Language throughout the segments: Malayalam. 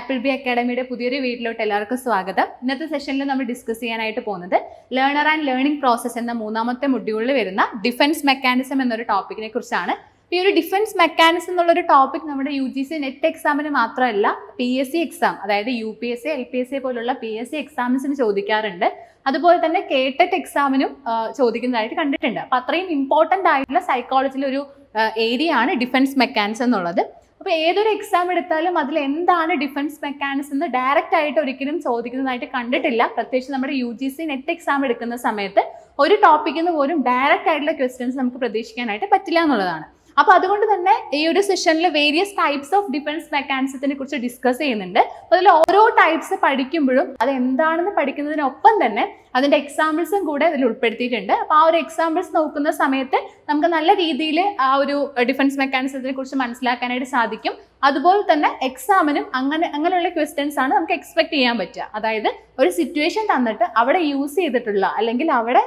ആപ്പിൾ ബി അക്കാഡമിയുടെ പുതിയൊരു വീട്ടിലോട്ട് എല്ലാവർക്കും സ്വാഗതം ഇന്നത്തെ സെഷനിൽ നമ്മൾ ഡിസ്കസ് ചെയ്യാനായിട്ട് പോകുന്നത് ലേണർ ആൻഡ് ലേണിംഗ് പ്രോസസ്സ് എന്ന മൂന്നാമത്തെ മൊഡ്യൂളിൽ വരുന്ന ഡിഫൻസ് മെക്കാനിസം എന്നൊരു ടോപ്പിക്കിനെ കുറിച്ചാണ് ഈ ഒരു ഡിഫൻസ് മെക്കാനിസം എന്നുള്ളൊരു ടോപ്പിക് നമ്മുടെ യു ജി സി നെറ്റ് എക്സാമിന് മാത്രമല്ല പി എസ് സി എക്സാം അതായത് U P S C L P S C പോലുള്ള പി എസ് സി എക്സാംസിന് ചോദിക്കാറുണ്ട് അതുപോലെ തന്നെ ടെറ്റ് എക്സാമിനും e ചോദിക്കുന്നതായിട്ട് കണ്ടിട്ടുണ്ട് അപ്പൊ അത്രയും ഇമ്പോർട്ടൻ്റ് ആയിട്ടുള്ള സൈക്കോളജിയിലൊരു ഏരിയ ആണ് ഡിഫൻസ് മെക്കാനിസം എന്നുള്ളത് അപ്പോൾ ഏതൊരു എക്സാം എടുത്താലും അതിൽ എന്താണ് ഡിഫൻസ് മെക്കാനിസം എന്ന് ഡയറക്റ്റ് ആയിട്ട് ഒരിക്കലും ചോദിക്കുന്നതായിട്ട് കണ്ടിട്ടില്ല പ്രത്യേകിച്ച് നമ്മുടെ U G C NET exam എടുക്കുന്ന സമയത്ത് ഒരു ടോപ്പിക്കിൽ നിന്ന് പോലും ഡയറക്റ്റ് ആയിട്ടുള്ള ക്വസ്റ്റ്യൻസ് നമുക്ക് പ്രതീക്ഷിക്കാനായിട്ട് പറ്റില്ല എന്നുള്ളതാണ് അപ്പോൾ അതുകൊണ്ട് തന്നെ ഈ ഒരു സെഷനിൽ വേരിയസ് ടൈപ്സ് ഓഫ് ഡിഫൻസ് മെക്കാനിസത്തിനെ കുറിച്ച് ഡിസ്കസ് ചെയ്യുന്നുണ്ട് അതിൽ ഓരോ ടൈപ്സ് പഠിക്കുമ്പോഴും അത് എന്താണെന്ന് പഠിക്കുന്നതിനൊപ്പം തന്നെ അതിൻ്റെ എക്സാമ്പിൾസും കൂടെ അതിൽ ഉൾപ്പെടുത്തിയിട്ടുണ്ട് അപ്പോൾ ആ ഒരു എക്സാമ്പിൾസ് നോക്കുന്ന സമയത്ത് നമുക്ക് നല്ല രീതിയിൽ ആ ഒരു ഡിഫൻസ് മെക്കാനിസത്തിനെ കുറിച്ച് മനസ്സിലാക്കാനായിട്ട് സാധിക്കും അതുപോലെ തന്നെ എക്സാമിനും അങ്ങനെ അങ്ങനെയുള്ള ക്വസ്റ്റ്യൻസ് ആണ് നമുക്ക് എക്സ്പെക്ട് ചെയ്യാൻ പറ്റുക അതായത് ഒരു സിറ്റുവേഷൻ തന്നിട്ട് അവിടെ യൂസ് ചെയ്തിട്ടുള്ള അല്ലെങ്കിൽ അവിടെ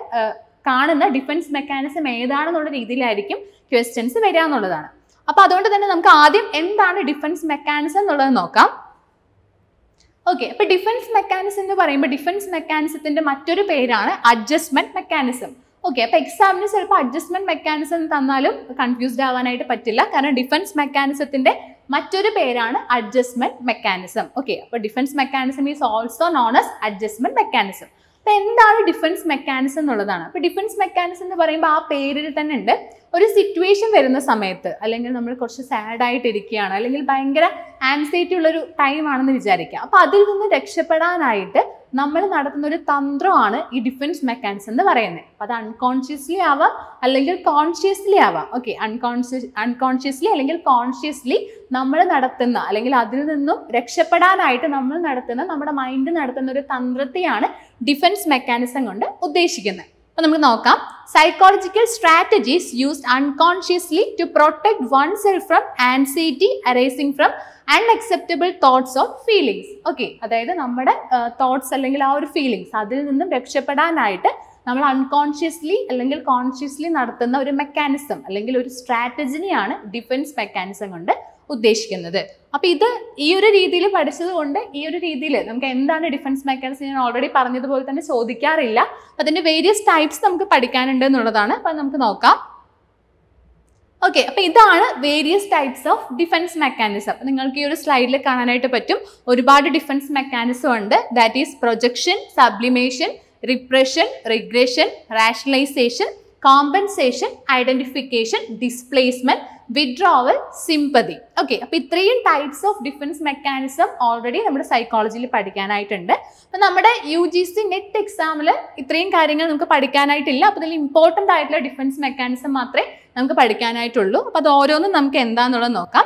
കാണുന്ന ഡിഫൻസ് മെക്കാനിസം ഏതാണെന്നുള്ള രീതിയിലായിരിക്കും ക്വസ്റ്റ്യൻസ് വരിക എന്നുള്ളതാണ് അപ്പോൾ അതുകൊണ്ട് തന്നെ നമുക്ക് ആദ്യം എന്താണ് ഡിഫൻസ് മെക്കാനിസം എന്നുള്ളത് നോക്കാം ഓക്കെ അപ്പോൾ ഡിഫൻസ് മെക്കാനിസം എന്ന് പറയുമ്പോൾ ഡിഫൻസ് മെക്കാനിസത്തിന്റെ മറ്റൊരു പേരാണ് അഡ്ജസ്റ്റ്മെന്റ് മെക്കാനിസം ഓക്കെ അപ്പോൾ എക്സാമിന് ചിലപ്പോൾ അഡ്ജസ്റ്റ്മെന്റ് മെക്കാനിസം തന്നാലും കൺഫ്യൂസ്ഡ് ആവാനായിട്ട് പറ്റില്ല കാരണം ഡിഫൻസ് മെക്കാനിസത്തിന്റെ മറ്റൊരു പേരാണ് അഡ്ജസ്റ്റ്മെന്റ് മെക്കാനിസം ഓക്കെ അപ്പോൾ defence mechanism is also known as adjustment mechanism അപ്പോൾ എന്താണ് ഡിഫൻസ് മെക്കാനിസം എന്നുള്ളതാണ് അപ്പോൾ ഡിഫൻസ് മെക്കാനിസം എന്ന് പറയുമ്പോൾ ആ പേരിൽ തന്നെ ഉണ്ട് ഒരു സിറ്റുവേഷൻ വരുന്ന സമയത്ത് അല്ലെങ്കിൽ നമ്മൾ കുറച്ച് സാഡായിട്ടിരിക്കുകയാണ് അല്ലെങ്കിൽ ഭയങ്കര ആൻസൈറ്റി ഉള്ളൊരു ആണെന്ന് വിചാരിക്കുക അപ്പോൾ അതിൽ നിന്ന് രക്ഷപ്പെടാനായിട്ട് നമ്മൾ നടത്തുന്ന ഒരു തന്ത്രമാണ് ഈ ഡിഫൻസ് മെക്കാനിസം എന്ന് പറയുന്നത് അപ്പോൾ അത് അൺകോൺഷ്യസ്ലി ആവാം അല്ലെങ്കിൽ കോൺഷ്യസ്ലി ആവാം ഓക്കെ അൺകോൺഷ്യസ് അൺകോൺഷ്യസ്ലി അല്ലെങ്കിൽ കോൺഷ്യസ്ലി നമ്മൾ നടത്തുന്ന അല്ലെങ്കിൽ അതിൽ നിന്നും രക്ഷപ്പെടാനായിട്ട് നമ്മൾ നടത്തുന്ന നമ്മുടെ മൈൻഡ് നടത്തുന്ന ഒരു തന്ത്രത്തെയാണ് ഡിഫൻസ് മെക്കാനിസം കൊണ്ട് ഉദ്ദേശിക്കുന്നത് അപ്പോൾ നമുക്ക് നോക്കാം psychological strategies used unconsciously to protect oneself from anxiety arising from unacceptable thoughts of feelings okay അതായത് നമ്മുടെ തോട്ട്സ് അല്ലെങ്കിൽ ആ ഒരു ഫീലിങ്സ് അതിൽ നിന്നും രക്ഷപ്പെടാനായിട്ട് നമ്മൾ അൺകോൺഷ്യസ്ലി അല്ലെങ്കിൽ കോൺഷ്യസ്ലി നടത്തുന്ന ഒരു മെക്കാനിസം അല്ലെങ്കിൽ ഒരു സ്ട്രാറ്റജിനെയാണ് ഡിഫൻസ് മെക്കാനിസം കൊണ്ട് ഉദ്ദേശിക്കുന്നത് അപ്പോൾ ഇത് ഈ ഒരു രീതിയിൽ പഠിച്ചത് കൊണ്ട് ഈ ഒരു രീതിയിൽ നമുക്ക് എന്താണ് ഡിഫൻസ് മെക്കാനിസം ഞാൻ ഓൾറെഡി പറഞ്ഞതുപോലെ തന്നെ ചോദിക്കാറില്ല അതിന്റെ വേരിയസ് ടൈപ്സ് നമുക്ക് പഠിക്കാനുണ്ട് എന്നുള്ളതാണ് അപ്പൊ നമുക്ക് നോക്കാം ഓക്കെ അപ്പോൾ ഇതാണ് various types of defence mechanism നിങ്ങൾക്ക് ഈ ഒരു സ്ലൈഡിൽ കാണാനായിട്ട് പറ്റും ഒരുപാട് ഡിഫൻസ് മെക്കാനിസം ഉണ്ട് that is projection sublimation repression regression rationalisation compensation identification displacement withdrawal sympathy okay അപ്പൊ ഇത്രയും types of defence mechanism already നമ്മുടെ സൈക്കോളജിയിൽ പഠിക്കാനായിട്ടുണ്ട് അപ്പൊ നമ്മുടെ യു ജി സി നെറ്റ് എക്സാമിൽ ഇത്രയും കാര്യങ്ങൾ നമുക്ക് പഠിക്കാനായിട്ടില്ല അപ്പൊ ഇതിൽ ഇമ്പോർട്ടൻ്റ് ആയിട്ടുള്ള ഡിഫൻസ് മെക്കാനിസം മാത്രമേ നമുക്ക് പഠിക്കാനായിട്ടുള്ളൂ അപ്പൊ അത് ഓരോന്നും നമുക്ക് എന്താണെന്നുള്ളത് നോക്കാം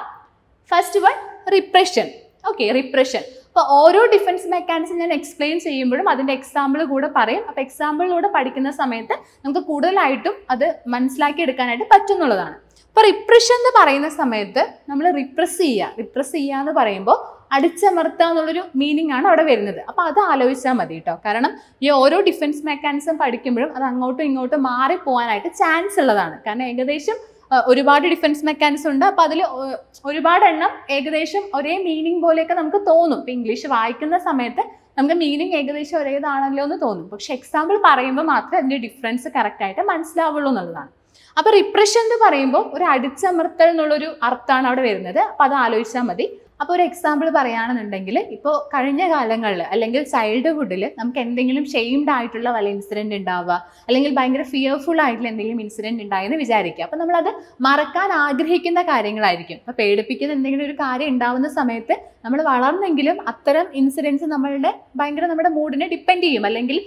first one repression okay repression അപ്പോൾ ഓരോ ഡിഫൻസ് മെക്കാനിസം ഞാൻ എക്സ്പ്ലെയിൻ ചെയ്യുമ്പോഴും അതിൻ്റെ എക്സാമ്പിൾ കൂടെ പറയും അപ്പോൾ എക്സാമ്പിളിലൂടെ പഠിക്കുന്ന സമയത്ത് നമുക്ക് കൂടുതലായിട്ടും അത് മനസ്സിലാക്കി എടുക്കാനായിട്ട് പറ്റുന്നുള്ളതാണ് അപ്പൊ റിപ്രഷൻ എന്ന് പറയുന്ന സമയത്ത് നമ്മൾ റിപ്രസ് ചെയ്യുക റിപ്രസ് ചെയ്യുക എന്ന് പറയുമ്പോൾ അടിച്ചമർത്തുക എന്നുള്ളൊരു മീനിങ് ആണ് അവിടെ വരുന്നത് അപ്പോൾ അത് ആലോചിച്ചാൽ മതി കേട്ടോ കാരണം ഈ ഓരോ ഡിഫൻസ് മെക്കാനിസം പഠിക്കുമ്പോഴും അത് അങ്ങോട്ടും ഇങ്ങോട്ടും മാറി പോകാനായിട്ട് ചാൻസ് ഉള്ളതാണ് കാരണം ഏകദേശം ഒരുപാട് ഡിഫൻസ് മെക്കാനിസം ഉണ്ട് അപ്പോൾ അതിൽ ഒരുപാട് എണ്ണം ഏകദേശം ഒരേ മീനിങ് പോലെയൊക്കെ നമുക്ക് തോന്നും ഇപ്പൊ ഇംഗ്ലീഷ് വായിക്കുന്ന സമയത്ത് നമുക്ക് മീനിങ് ഏകദേശം ഒരേതാണല്ലോ എന്ന് തോന്നും പക്ഷെ എക്സാമ്പിൾ പറയുമ്പോൾ മാത്രമേ അതിൻ്റെ ഡിഫറൻസ് ആയിട്ട് മനസ്സിലാവുള്ളൂ എന്നുള്ളതാണ് അപ്പോൾ റിപ്രഷൻ എന്ന് പറയുമ്പോൾ ഒരു അടിച്ചമർത്തൽ എന്നുള്ളൊരു അർത്ഥമാണ് അവിടെ വരുന്നത് അപ്പോൾ അത് ആലോചിച്ചാൽ മതി അപ്പോൾ ഒരു എക്സാമ്പിൾ പറയുകയാണെന്നുണ്ടെങ്കിൽ ഇപ്പോൾ കഴിഞ്ഞ കാലങ്ങളിൽ അല്ലെങ്കിൽ ചൈൽഡ്ഹുഡിൽ നമുക്ക് എന്തെങ്കിലും ഷെയിംഡ് ആയിട്ടുള്ള വല്ല ഇൻസിഡന്റ് ഉണ്ടാവുക അല്ലെങ്കിൽ ഭയങ്കര ഫിയർഫുൾ ആയിട്ടുള്ള എന്തെങ്കിലും ഇൻസിഡന്റ് ഉണ്ടായെന്ന് വിചാരിക്കുക അപ്പോൾ അത് മറക്കാൻ ആഗ്രഹിക്കുന്ന കാര്യങ്ങളായിരിക്കും അപ്പോൾ പേടിപ്പിക്കുന്ന എന്തെങ്കിലും ഒരു കാര്യം ഉണ്ടാവുന്ന സമയത്ത് നമ്മൾ വളർന്നെങ്കിലും അത്തരം ഇൻസിഡൻസ് നമ്മളുടെ ഭയങ്കര നമ്മുടെ മൂഡിനെ ഡിപ്പെൻഡ് ചെയ്യും അല്ലെങ്കിൽ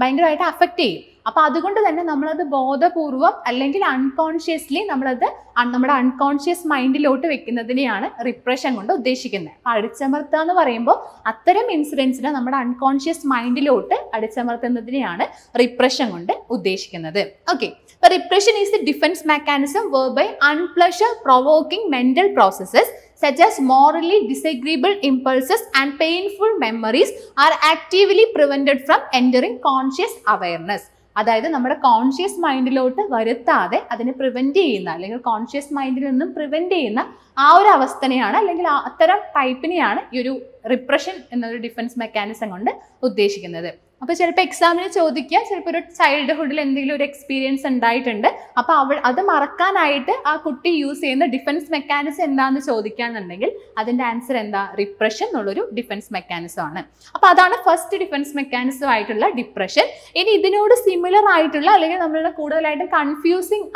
ഭയങ്കരമായിട്ട് അഫക്റ്റ് ചെയ്യും അപ്പോൾ അതുകൊണ്ട് തന്നെ നമ്മളത് ബോധപൂർവം അല്ലെങ്കിൽ അൺകോൺഷ്യസ്ലി നമ്മളത് നമ്മുടെ അൺകോൺഷ്യസ് മൈൻഡിലോട്ട് വെക്കുന്നതിനെയാണ് റിപ്രഷൻ കൊണ്ട് ഉദ്ദേശിക്കുന്നത് അപ്പോൾ അടിച്ചമർത്തുക എന്ന് പറയുമ്പോൾ അത്തരം ഇൻസിഡൻസിനെ നമ്മുടെ അൺകോൺഷ്യസ് മൈൻഡിലോട്ട് അടിച്ചമർത്തുന്നതിനെയാണ് റിപ്രഷൻ കൊണ്ട് ഉദ്ദേശിക്കുന്നത് ഓക്കെ അപ്പോൾ repression is the defence mechanism whereby unpleasure provoking mental processes such as morally disagreeable impulses and painful memories are actively prevented from entering conscious awareness. അതായത് നമ്മുടെ കോൺഷ്യസ് മൈൻഡിലോട്ട് വരുത്താതെ അതിനെ പ്രിവെൻറ്റ് ചെയ്യുന്ന അല്ലെങ്കിൽ കോൺഷ്യസ് മൈൻഡിൽ നിന്നും പ്രിവെൻറ്റ് ചെയ്യുന്ന ആ ഒരു അവസ്ഥനെയാണ് അല്ലെങ്കിൽ അത്തരം ടൈപ്പിനെയാണ് ഈ ഒരു റിപ്രഷൻ എന്നൊരു ഡിഫൻസ് മെക്കാനിസം കൊണ്ട് ഉദ്ദേശിക്കുന്നത് അപ്പോൾ ചിലപ്പോൾ എക്സാമിന് ചോദിക്കുക ചിലപ്പോൾ ഒരു ചൈൽഡ്ഹുഡിൽ എന്തെങ്കിലും ഒരു എക്സ്പീരിയൻസ് ഉണ്ടായിട്ടുണ്ട് അപ്പോൾ അവൾ അത് മറക്കാനായിട്ട് ആ കുട്ടി യൂസ് ചെയ്യുന്ന ഡിഫൻസ് മെക്കാനിസം എന്താന്ന് ചോദിക്കുകയാണെന്നുണ്ടെങ്കിൽ അതിൻ്റെ ആൻസർ എന്താ റിപ്രഷൻ എന്നുള്ളൊരു ഡിഫൻസ് മെക്കാനിസം ആണ് അപ്പോൾ അതാണ് ഫസ്റ്റ് ഡിഫൻസ് മെക്കാനിസം ആയിട്ടുള്ള ഡിപ്രഷൻ ഇനി ഇതിനോട് സിമിലർ ആയിട്ടുള്ള അല്ലെങ്കിൽ നമ്മളുടെ കൂടുതലായിട്ട് കൺഫ്യൂസിങ്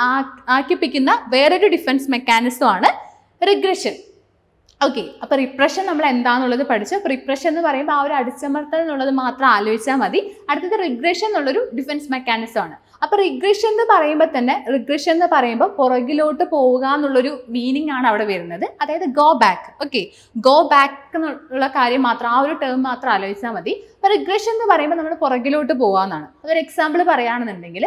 ആക്കിപ്പിക്കുന്ന വേറൊരു ഡിഫൻസ് മെക്കാനിസം ആണ് റിഗ്രഷൻ ഓക്കെ അപ്പോൾ റിപ്രഷൻ നമ്മൾ എന്താണെന്നുള്ളത് പഠിച്ചു റിപ്രഷൻ എന്ന് പറയുമ്പോൾ ആ ഒരു അടിച്ചമർത്തൽ എന്നുള്ളത് മാത്രം ആലോചിച്ചാൽ മതി അടുത്തത് റിഗ്രഷൻ എന്നുള്ളൊരു ഡിഫൻസ് മെക്കാനിസം ആണ് അപ്പോൾ റിഗ്രഷൻ എന്ന് പറയുമ്പോൾ തന്നെ റിഗ്രഷൻ എന്ന് പറയുമ്പോൾ പുറകിലോട്ട് പോവുക എന്നുള്ളൊരു മീനിങ് ആണ് അവിടെ വരുന്നത് അതായത് go back okay go back എന്നുള്ള കാര്യം മാത്രം ആ ഒരു ടേം മാത്രം ആലോചിച്ചാൽ മതി അപ്പോൾ റിഗ്രഷൻ എന്ന് പറയുമ്പോൾ നമ്മൾ പുറകിലോട്ട് പോവാന്നാണ് അതൊരു എക്സാമ്പിൾ പറയുകയാണെന്നുണ്ടെങ്കിൽ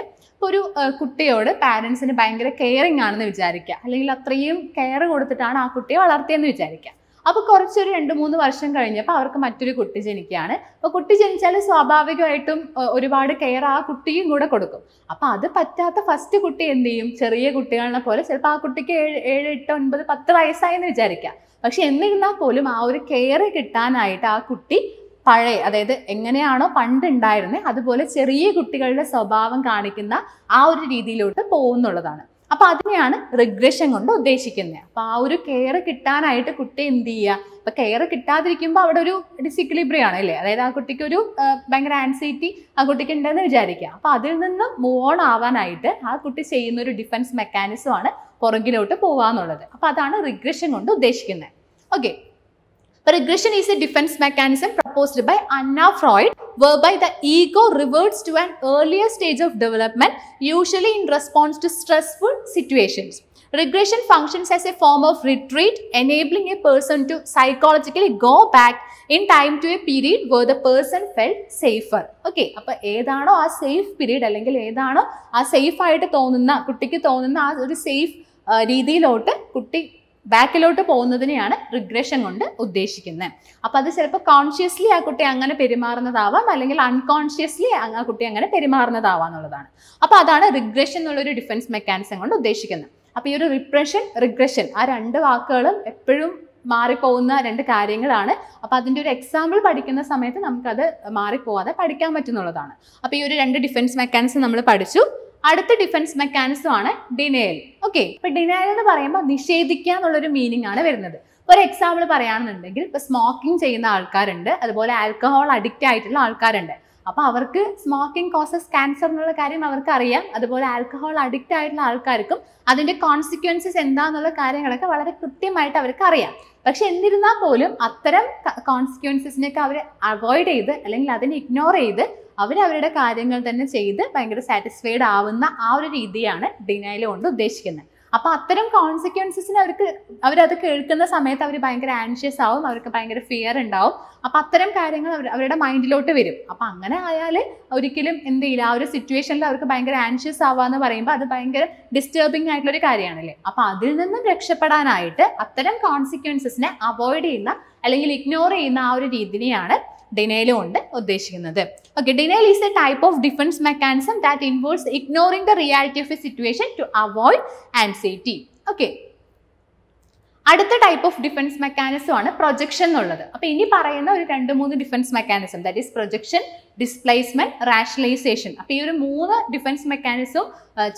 ഒരു കുട്ടിയോട് പാരൻസിന് ഭയങ്കര കെയറിങ് ആണെന്ന് വിചാരിക്കുക അല്ലെങ്കിൽ അത്രയും കെയർ കൊടുത്തിട്ടാണ് ആ കുട്ടിയെ വളർത്തിയെന്ന് വിചാരിക്കുക അപ്പോൾ കുറച്ചൊരു രണ്ട് മൂന്ന് വർഷം കഴിഞ്ഞപ്പോൾ അവർക്ക് മറ്റൊരു കുട്ടി ജനിക്കുകയാണ് അപ്പോൾ കുട്ടി ജനിച്ചാൽ സ്വാഭാവികമായിട്ടും ഒരുപാട് കെയർ ആ കുട്ടിയും കൂടെ കൊടുക്കും അപ്പോൾ അത് പറ്റാത്ത ഫസ്റ്റ് കുട്ടി എന്ത് ചെയ്യും ചെറിയ കുട്ടികളെ പോലെ ചിലപ്പോൾ ആ കുട്ടിക്ക് ഏഴ് ഏഴ് എട്ട് ഒൻപത് പത്ത് വയസ്സായെന്ന് വിചാരിക്കാം പക്ഷെ എന്നിരുന്നാൽ പോലും ആ ഒരു കെയർ കിട്ടാനായിട്ട് ആ കുട്ടി പഴയ അതായത് എങ്ങനെയാണോ പണ്ടുണ്ടായിരുന്നത് അതുപോലെ ചെറിയ കുട്ടികളുടെ സ്വഭാവം കാണിക്കുന്ന ആ ഒരു രീതിയിലോട്ട് പോകുന്നുള്ളതാണ് അപ്പൊ അതിനെയാണ് റിഗ്രഷൻ കൊണ്ട് ഉദ്ദേശിക്കുന്നത് അപ്പൊ ആ ഒരു കെയർ കിട്ടാനായിട്ട് കുട്ടി എന്ത് ചെയ്യുക അപ്പൊ കെയർ കിട്ടാതിരിക്കുമ്പോൾ അവിടെ ഒരു ഡിസിക്ലിബ്രി ആണ് അല്ലേ അതായത് ആ കുട്ടിക്ക് ഒരു ഭയങ്കര ആൻസൈറ്റി ആ കുട്ടിക്ക് ഉണ്ടെന്ന് വിചാരിക്കുക അപ്പൊ അതിൽ നിന്ന് മൂവ് ഓൺ ആവാനായിട്ട് ആ കുട്ടി ചെയ്യുന്ന ഒരു ഡിഫൻസ് മെക്കാനിസം ആണ് പുറകിലോട്ട് പോവാന്നുള്ളത് അപ്പൊ അതാണ് റിഗ്രഷൻ കൊണ്ട് ഉദ്ദേശിക്കുന്നത് okay Regression is a defense mechanism proposed by Anna Freud whereby the ego reverts to an earlier stage of development usually in response to stressful situations. Regression functions as a form of retreat enabling a person to psychologically go back in time to a period where the person felt safer. Okay അപ്പൊ ഏതാണോ ആ സേഫ് പീരീഡ് അല്ലെങ്കിൽ ഏതാണോ ആ സേഫ് ആയിട്ട് തോന്നുന്ന കുട്ടിക്ക് തോന്നുന്ന ആ ഒരു സേഫ് രീതിയിലോട്ട് കുട്ടി ബാക്കിലോട്ട് പോകുന്നതിനെയാണ് റിഗ്രഷൻ കൊണ്ട് ഉദ്ദേശിക്കുന്നത് അപ്പോൾ അത് ചിലപ്പോൾ കോൺഷ്യസ്ലി ആ കുട്ടി അങ്ങനെ പെരുമാറുന്നതാവാം അല്ലെങ്കിൽ അൺകോൺഷ്യസ്ലി ആ കുട്ടി അങ്ങനെ പെരുമാറുന്നതാവാം എന്നുള്ളതാണ് അപ്പോൾ അതാണ് റിഗ്രഷൻ എന്നുള്ളൊരു ഡിഫൻസ് മെക്കാനിസം കൊണ്ട് ഉദ്ദേശിക്കുന്നത് അപ്പോൾ ഈ ഒരു റിപ്രഷൻ റിഗ്രഷൻ ആ രണ്ട് വാക്കുകളും എപ്പോഴും മാറിപ്പോകുന്ന രണ്ട് കാര്യങ്ങളാണ് അപ്പോൾ അതിൻ്റെ ഒരു എക്സാമ്പിൾ പഠിക്കുന്ന സമയത്ത് നമുക്കത് മാറിപ്പോവാതെ പഠിക്കാൻ പറ്റുന്നുള്ളതാണ് അപ്പോൾ ഈ ഒരു രണ്ട് ഡിഫൻസ് മെക്കാനിസം നമ്മൾ പഠിച്ചു അടുത്ത ഡിഫൻസ് മെക്കാനിസം ആണ് ഡിനയൽ ഓക്കെ ഇപ്പൊ ഡിനയൽ എന്ന് പറയുമ്പോൾ നിഷേധിക്കുക എന്നുള്ളൊരു മീനിങ് ആണ് വരുന്നത് ഒരു എക്സാമ്പിൾ പറയുകയാണെന്നുണ്ടെങ്കിൽ ഇപ്പൊ സ്മോക്കിംഗ് ചെയ്യുന്ന ആൾക്കാരുണ്ട് അതുപോലെ ആൽക്കഹോൾ അഡിക്റ്റ് ആയിട്ടുള്ള ആൾക്കാരുണ്ട് അപ്പൊ അവർക്ക് സ്മോക്കിംഗ് കോസസ് ക്യാൻസർ എന്നുള്ള കാര്യം അവർക്ക് അറിയാം അതുപോലെ ആൽക്കഹോൾ അഡിക്റ്റ് ആയിട്ടുള്ള ആൾക്കാർക്കും അതിന്റെ കോൺസിക്വൻസസ് എന്താന്നുള്ള കാര്യങ്ങളൊക്കെ വളരെ കൃത്യമായിട്ട് അവർക്ക് അറിയാം പക്ഷെ എന്നിരുന്നാൽ പോലും അത്തരം കോൺസിക്വൻസസിനെയൊക്കെ അവർ അവോയ്ഡ് ചെയ്ത് അല്ലെങ്കിൽ അതിനെ ഇഗ്നോർ ചെയ്ത് അവരവരുടെ കാര്യങ്ങൾ തന്നെ ചെയ്ത് ഭയങ്കര സാറ്റിസ്ഫൈഡ് ആവുന്ന ആ ഒരു രീതിയാണ് ഡിനൈൽ കൊണ്ട് ഉദ്ദേശിക്കുന്നത് അപ്പോൾ അത്തരം കോൺസിക്വൻസസിന് അവർക്ക് അവരത് കേൾക്കുന്ന സമയത്ത് അവർ ഭയങ്കര ആൻഷ്യസ് ആവും അവർക്ക് ഭയങ്കര ഫിയർ ഉണ്ടാവും അപ്പോൾ അത്തരം കാര്യങ്ങൾ അവരുടെ മൈൻഡിലോട്ട് വരും അപ്പോൾ അങ്ങനെ ആയാൽ ഒരിക്കലും എന്ത് ചെയ്യില്ല ആ ഒരു സിറ്റുവേഷനിൽ അവർക്ക് ഭയങ്കര ആൻഷ്യസ് ആവാന്ന് പറയുമ്പോൾ അത് ഭയങ്കര ഡിസ്റ്റർബിംഗ് ആയിട്ടുള്ള ഒരു കാര്യമാണല്ലേ അപ്പോൾ അതിൽ നിന്നും രക്ഷപ്പെടാനായിട്ട് അത്തരം കോൺസിക്വൻസസിനെ അവോയ്ഡ് ചെയ്യുന്ന അല്ലെങ്കിൽ ഇഗ്നോർ ചെയ്യുന്ന ആ ഒരു രീതിയാണ് ഡിനേലും ഉണ്ട് ഉദ്ദേശിക്കുന്നത് okay denial is a type of defence mechanism that involves ignoring the reality of a situation to avoid anxiety okay അടുത്ത ടൈപ്പ് ഓഫ് ഡിഫൻസ് മെക്കാനിസം ആണ് പ്രൊജക്ഷൻ എന്നുള്ളത് അപ്പോൾ ഇനി പറയുന്ന ഒരു രണ്ട് മൂന്ന് defence mechanism that is projection displacement rationalisation അപ്പോൾ ഈ ഒരു മൂന്ന് ഡിഫൻസ് മെക്കാനിസം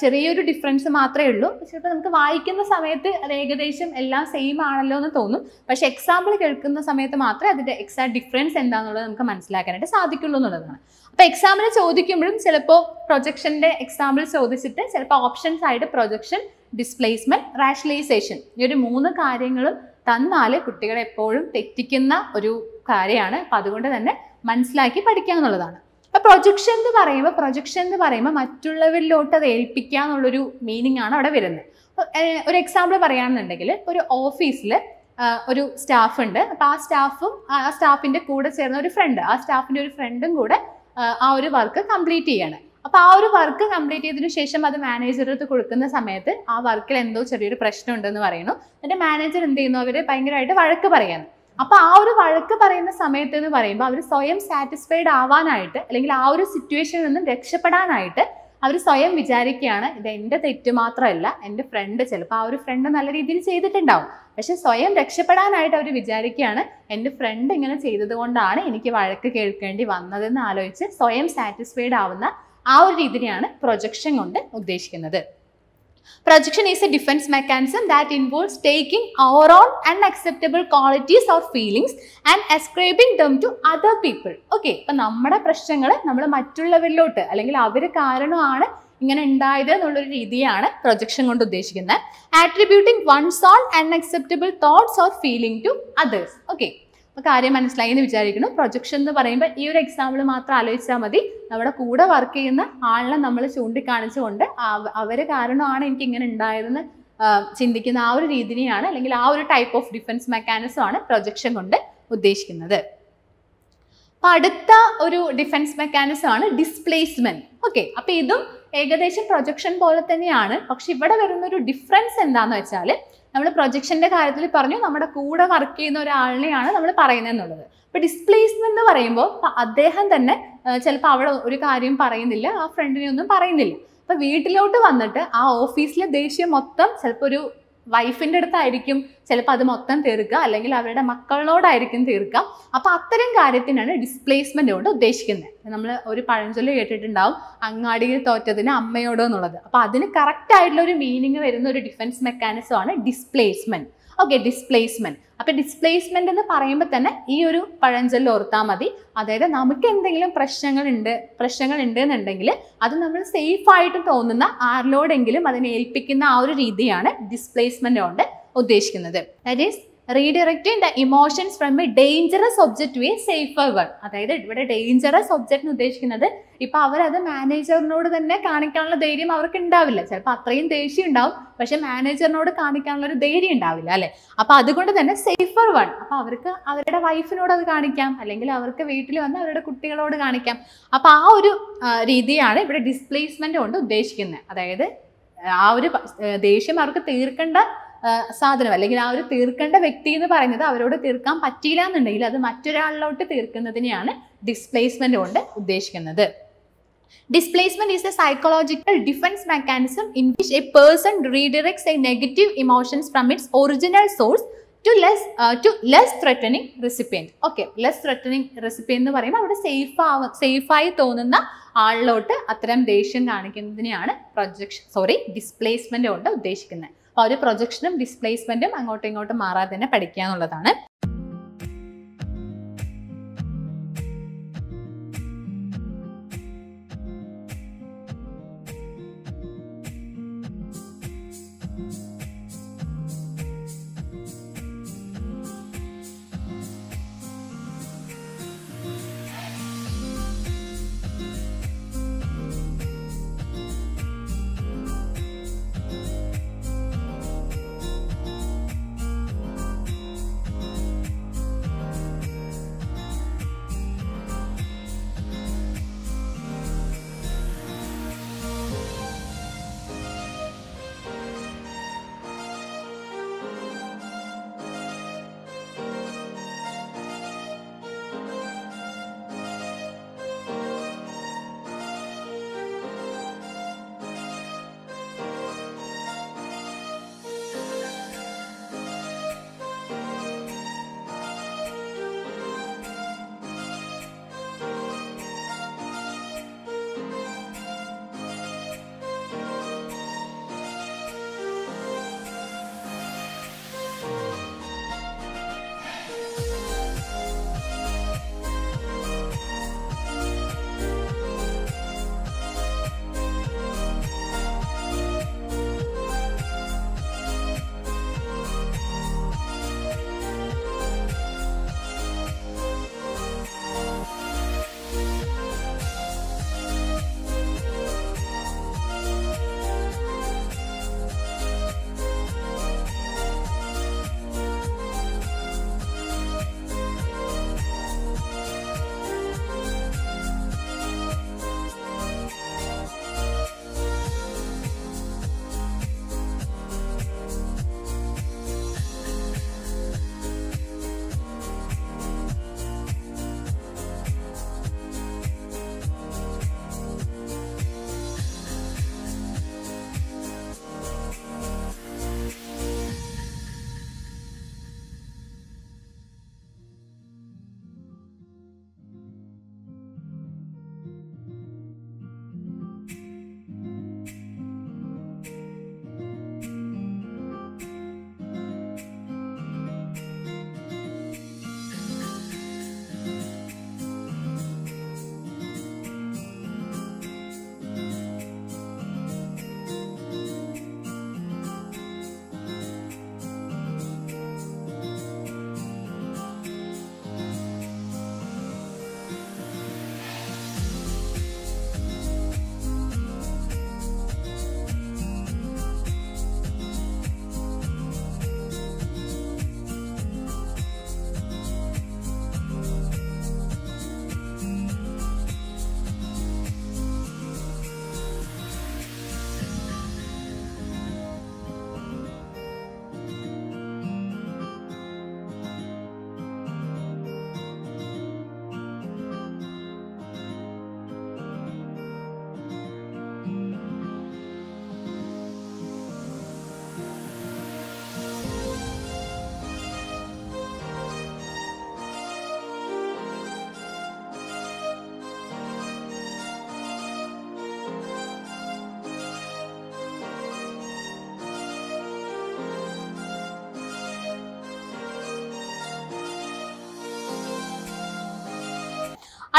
ചെറിയൊരു ഡിഫറൻസ് മാത്രമേ ഉള്ളൂ ഇപ്പൊ നമുക്ക് വായിക്കുന്ന സമയത്ത് അത് ഏകദേശം എല്ലാം സെയിം ആണല്ലോ എന്ന് തോന്നും പക്ഷെ എക്സാമ്പിൾ കേൾക്കുന്ന സമയത്ത് മാത്രമേ അതിന്റെ എക്സാക്ട് ഡിഫറൻസ് എന്താണെന്നുള്ളത് നമുക്ക് മനസ്സിലാക്കാനായിട്ട് സാധിക്കുള്ളൂ എന്നുള്ളതാണ് അപ്പോൾ എക്സാമ്പിൾ ചോദിക്കുമ്പോഴും ചിലപ്പോൾ പ്രൊജക്ഷന്റെ എക്സാമ്പിൾ ചോദിച്ചിട്ട് ചിലപ്പോൾ ഓപ്ഷൻസ് ആയിട്ട് പ്രൊജക്ഷൻ ഡിസ്പ്ലേസ്മെന്റ് റാഷണലൈസേഷൻ ഈ ഒരു മൂന്ന് കാര്യങ്ങളും തന്നാല് കുട്ടികളെപ്പോഴും എപ്പോഴും തെറ്റിക്കുന്ന ഒരു കാര്യമാണ് അപ്പൊ അതുകൊണ്ട് തന്നെ മനസ്സിലാക്കി പഠിക്കുക എന്നുള്ളതാണ് അപ്പോൾ പ്രൊജക്ഷൻ എന്ന് പറയുമ്പോൾ പ്രൊജക്ഷൻ എന്ന് പറയുമ്പോൾ മറ്റുള്ളവരിലോട്ട് അത് ഏൽപ്പിക്കുക എന്നുള്ളൊരു മീനിങ് ആണ് അവിടെ വരുന്നത് ഒരു എക്സാമ്പിൾ പറയുകയാണെന്നുണ്ടെങ്കിൽ ഒരു ഓഫീസിൽ ഒരു സ്റ്റാഫ് ഉണ്ട് അപ്പോൾ ആ സ്റ്റാഫും ആ സ്റ്റാഫിൻ്റെ കൂടെ ചേർന്ന ഒരു ഫ്രണ്ട് ആ സ്റ്റാഫിൻ്റെ ഒരു ഫ്രണ്ടും കൂടെ ആ ഒരു വർക്ക് കംപ്ലീറ്റ് ചെയ്യാണ് അപ്പോൾ ആ ഒരു വർക്ക് കംപ്ലീറ്റ് ചെയ്തതിനു ശേഷം അത് മാനേജറുടെ കൊടുക്കുന്ന സമയത്ത് ആ വർക്കിൽ എന്തോ ചെറിയൊരു പ്രശ്നം ഉണ്ടെന്ന് പറയുന്നു എന്നിട്ട് മാനേജർ എന്ത് ചെയ്യുന്നു അവർ ഭയങ്കരമായിട്ട് വഴക്ക് പറയാണ് അപ്പോൾ ആ ഒരു വഴക്ക് പറയുന്ന സമയത്ത് എന്ന് പറയുമ്പോൾ അവർ സ്വയം സാറ്റിസ്ഫൈഡ് ആവാനായിട്ട് അല്ലെങ്കിൽ ആ ഒരു സിറ്റുവേഷനിൽ നിന്നും രക്ഷപ്പെടാനായിട്ട് അവർ സ്വയം വിചാരിക്കുകയാണ് ഇത് എൻ്റെ തെറ്റ് മാത്രമല്ല എൻ്റെ ഫ്രണ്ട് ചിലപ്പോൾ ആ ഒരു ഫ്രണ്ട് നല്ല രീതിയിൽ ചെയ്തിട്ടുണ്ടാവും പക്ഷെ സ്വയം രക്ഷപ്പെടാനായിട്ട് അവർ വിചാരിക്കുകയാണ് എൻ്റെ ഫ്രണ്ട് ഇങ്ങനെ ചെയ്തത് കൊണ്ടാണ് എനിക്ക് വഴക്ക് കേൾക്കേണ്ടി വന്നതെന്ന് ആലോചിച്ച് സ്വയം സാറ്റിസ്ഫൈഡ് ആവുന്ന ആ ഒരു രീതിയാണ് പ്രൊജക്ഷൻ കൊണ്ട് ഉദ്ദേശിക്കുന്നത് projection is a defence mechanism that involves taking our own unacceptable qualities or feelings and ascribing them to other people okay ഇപ്പം നമ്മുടെ പ്രശ്നങ്ങൾ നമ്മൾ മറ്റുള്ളവരിലോട്ട് അല്ലെങ്കിൽ അവർ കാരണമാണ് ഇങ്ങനെ ഉണ്ടായത് എന്നുള്ളൊരു രീതിയാണ് പ്രൊജക്ഷൻ കൊണ്ട് ഉദ്ദേശിക്കുന്നത് attributing one's own unacceptable thoughts or feeling to others okay കാര്യം മനസ്സിലായി എന്ന് വിചാരിക്കുന്നു പ്രൊജക്ഷൻ എന്ന് പറയുമ്പോൾ ഈ ഒരു എക്സാമ്പിൾ മാത്രം ആലോചിച്ചാൽ മതി നമ്മുടെ കൂടെ വർക്ക് ചെയ്യുന്ന ആളിനെ നമ്മൾ ചൂണ്ടിക്കാണിച്ചുകൊണ്ട് അവർ കാരണമാണ് എനിക്ക് ഇങ്ങനെ ഉണ്ടായതെന്ന് ചിന്തിക്കുന്ന ആ ഒരു രീതിയാണ് അല്ലെങ്കിൽ ആ ഒരു ടൈപ്പ് ഓഫ് ഡിഫൻസ് മെക്കാനിസം ആണ് പ്രൊജക്ഷൻ കൊണ്ട് ഉദ്ദേശിക്കുന്നത് അപ്പൊ അടുത്ത ഒരു ഡിഫൻസ് മെക്കാനിസം ആണ് ഡിസ്പ്ലേസ്മെന്റ് ഓക്കെ അപ്പൊ ഇതും ഏകദേശം പ്രൊജക്ഷൻ പോലെ തന്നെയാണ് പക്ഷെ ഇവിടെ വരുന്ന ഒരു ഡിഫറൻസ് എന്താന്ന് വെച്ചാൽ നമ്മൾ പ്രൊജക്ഷൻ്റെ കാര്യത്തിൽ പറഞ്ഞു നമ്മുടെ കൂടെ വർക്ക് ചെയ്യുന്ന ഒരാളിനെയാണ് നമ്മൾ പറയുന്നത് എന്നുള്ളത് അപ്പോൾ ഡിസ്പ്ലേസ്മെന്റ് എന്ന് പറയുമ്പോൾ അദ്ദേഹം തന്നെ ചിലപ്പോൾ അവിടെ ഒരു കാര്യം പറയുന്നില്ല ആ ഫ്രണ്ടിനെ ഒന്നും പറയുന്നില്ല അപ്പോൾ വീട്ടിലോട്ട് വന്നിട്ട് ആ ഓഫീസിലെ ദേഷ്യം മൊത്തം ചിലപ്പോൾ ഒരു വൈഫിൻ്റെ അടുത്തായിരിക്കും ചിലപ്പോൾ അത് മൊത്തം തീർക്കുക അല്ലെങ്കിൽ അവരുടെ മക്കളോടായിരിക്കും തീർക്കുക അപ്പോൾ അത്തരം കാര്യത്തിനാണ് ഡിസ്പ്ലേസ്മെൻ്റ് കൊണ്ട് ഉദ്ദേശിക്കുന്നത് നമ്മൾ ഒരു പഴഞ്ചൊല്ല് കേട്ടിട്ടുണ്ടാവും അങ്ങാടിയിൽ തോറ്റതിന് അമ്മയോടോ എന്നുള്ളത് അപ്പോൾ അതിന് കറക്റ്റായിട്ടുള്ള ഒരു മീനിങ് വരുന്ന ഒരു ഡിഫൻസ് മെക്കാനിസമാണ് ഡിസ്പ്ലേസ്മെൻറ്റ് ഓക്കെ ഡിസ്പ്ലേസ്മെന്റ് അപ്പോൾ ഡിസ്പ്ലേസ്മെന്റ് എന്ന് പറയുമ്പോൾ തന്നെ ഈ ഒരു പഴഞ്ചൊല്ല് ഓർത്താൽ മതി അതായത് നമുക്ക് എന്തെങ്കിലും പ്രശ്നങ്ങളുണ്ട് ഉണ്ട് എന്നുണ്ടെങ്കിൽ അത് നമ്മൾ സേഫായിട്ട് തോന്നുന്ന ആരിലോടെങ്കിലും അതിനെ ഏൽപ്പിക്കുന്ന ആ ഒരു രീതിയാണ് ഡിസ്പ്ലേസ്മെന്റ് കൊണ്ട് ഉദ്ദേശിക്കുന്നത് that is redirecting the emotions from a dangerous object to a safer one അതായത് ഇവിടെ ഡേഞ്ചറസ് ഒബ്ജക്ട് എന്ന് ഉദ്ദേശിക്കുന്നത് ഇപ്പൊ അവരത് മാനേജറിനോട് തന്നെ കാണിക്കാനുള്ള ധൈര്യം അവർക്ക് ഉണ്ടാവില്ല ചിലപ്പോൾ അത്രയും ദേഷ്യം ഉണ്ടാവും പക്ഷെ മാനേജറിനോട് കാണിക്കാനുള്ള ഒരു ധൈര്യം ഉണ്ടാവില്ല അല്ലേ അപ്പൊ അതുകൊണ്ട് തന്നെ സേഫർ വൺ അപ്പൊ അവർക്ക് അവരുടെ വൈഫിനോട് അത് കാണിക്കാം അല്ലെങ്കിൽ അവർക്ക് വീട്ടിൽ വന്ന് അവരുടെ കുട്ടികളോട് കാണിക്കാം അപ്പൊ ആ ഒരു രീതിയാണ് ഇവിടെ ഡിസ്പ്ലേസ്മെന്റ് കൊണ്ട് ഉദ്ദേശിക്കുന്നത് അതായത് ആ ഒരു ദേഷ്യം അവർക്ക് തീർക്കേണ്ട സാധനം അല്ലെങ്കിൽ ആ ഒരു തീർക്കേണ്ട വ്യക്തി എന്ന് പറയുന്നത് അവരോട് തീർക്കാൻ പറ്റിയില്ല എന്നുണ്ടെങ്കിൽ അത് മറ്റൊരാളിലോട്ട് തീർക്കുന്നതിനെയാണ് ഡിസ്പ്ലേസ്മെന്റ് കൊണ്ട് ഉദ്ദേശിക്കുന്നത് displacement is a psychological defence mechanism in which a person redirects a negative emotions from its original source to less to less threatening recipient okay less threatening recipient എന്ന് പറയുമ്പോൾ അവിടെ സേഫ് ആവ സേഫായി തോന്നുന്ന ആളിലോട്ട് അത്തരം ദേഷ്യം കാണിക്കുന്നതിനെയാണ് പ്രൊജക്ഷൻ സോറി ഡിസ്പ്ലേസ്മെൻ്റ് കൊണ്ട് ഉദ്ദേശിക്കുന്നത് അപ്പോൾ ഒരു പ്രൊജക്ഷനും ഡിസ്പ്ലേസ്മെന്റും അങ്ങോട്ടും ഇങ്ങോട്ടും മാറാതെ തന്നെ പഠിക്കുക എന്നുള്ളതാണ്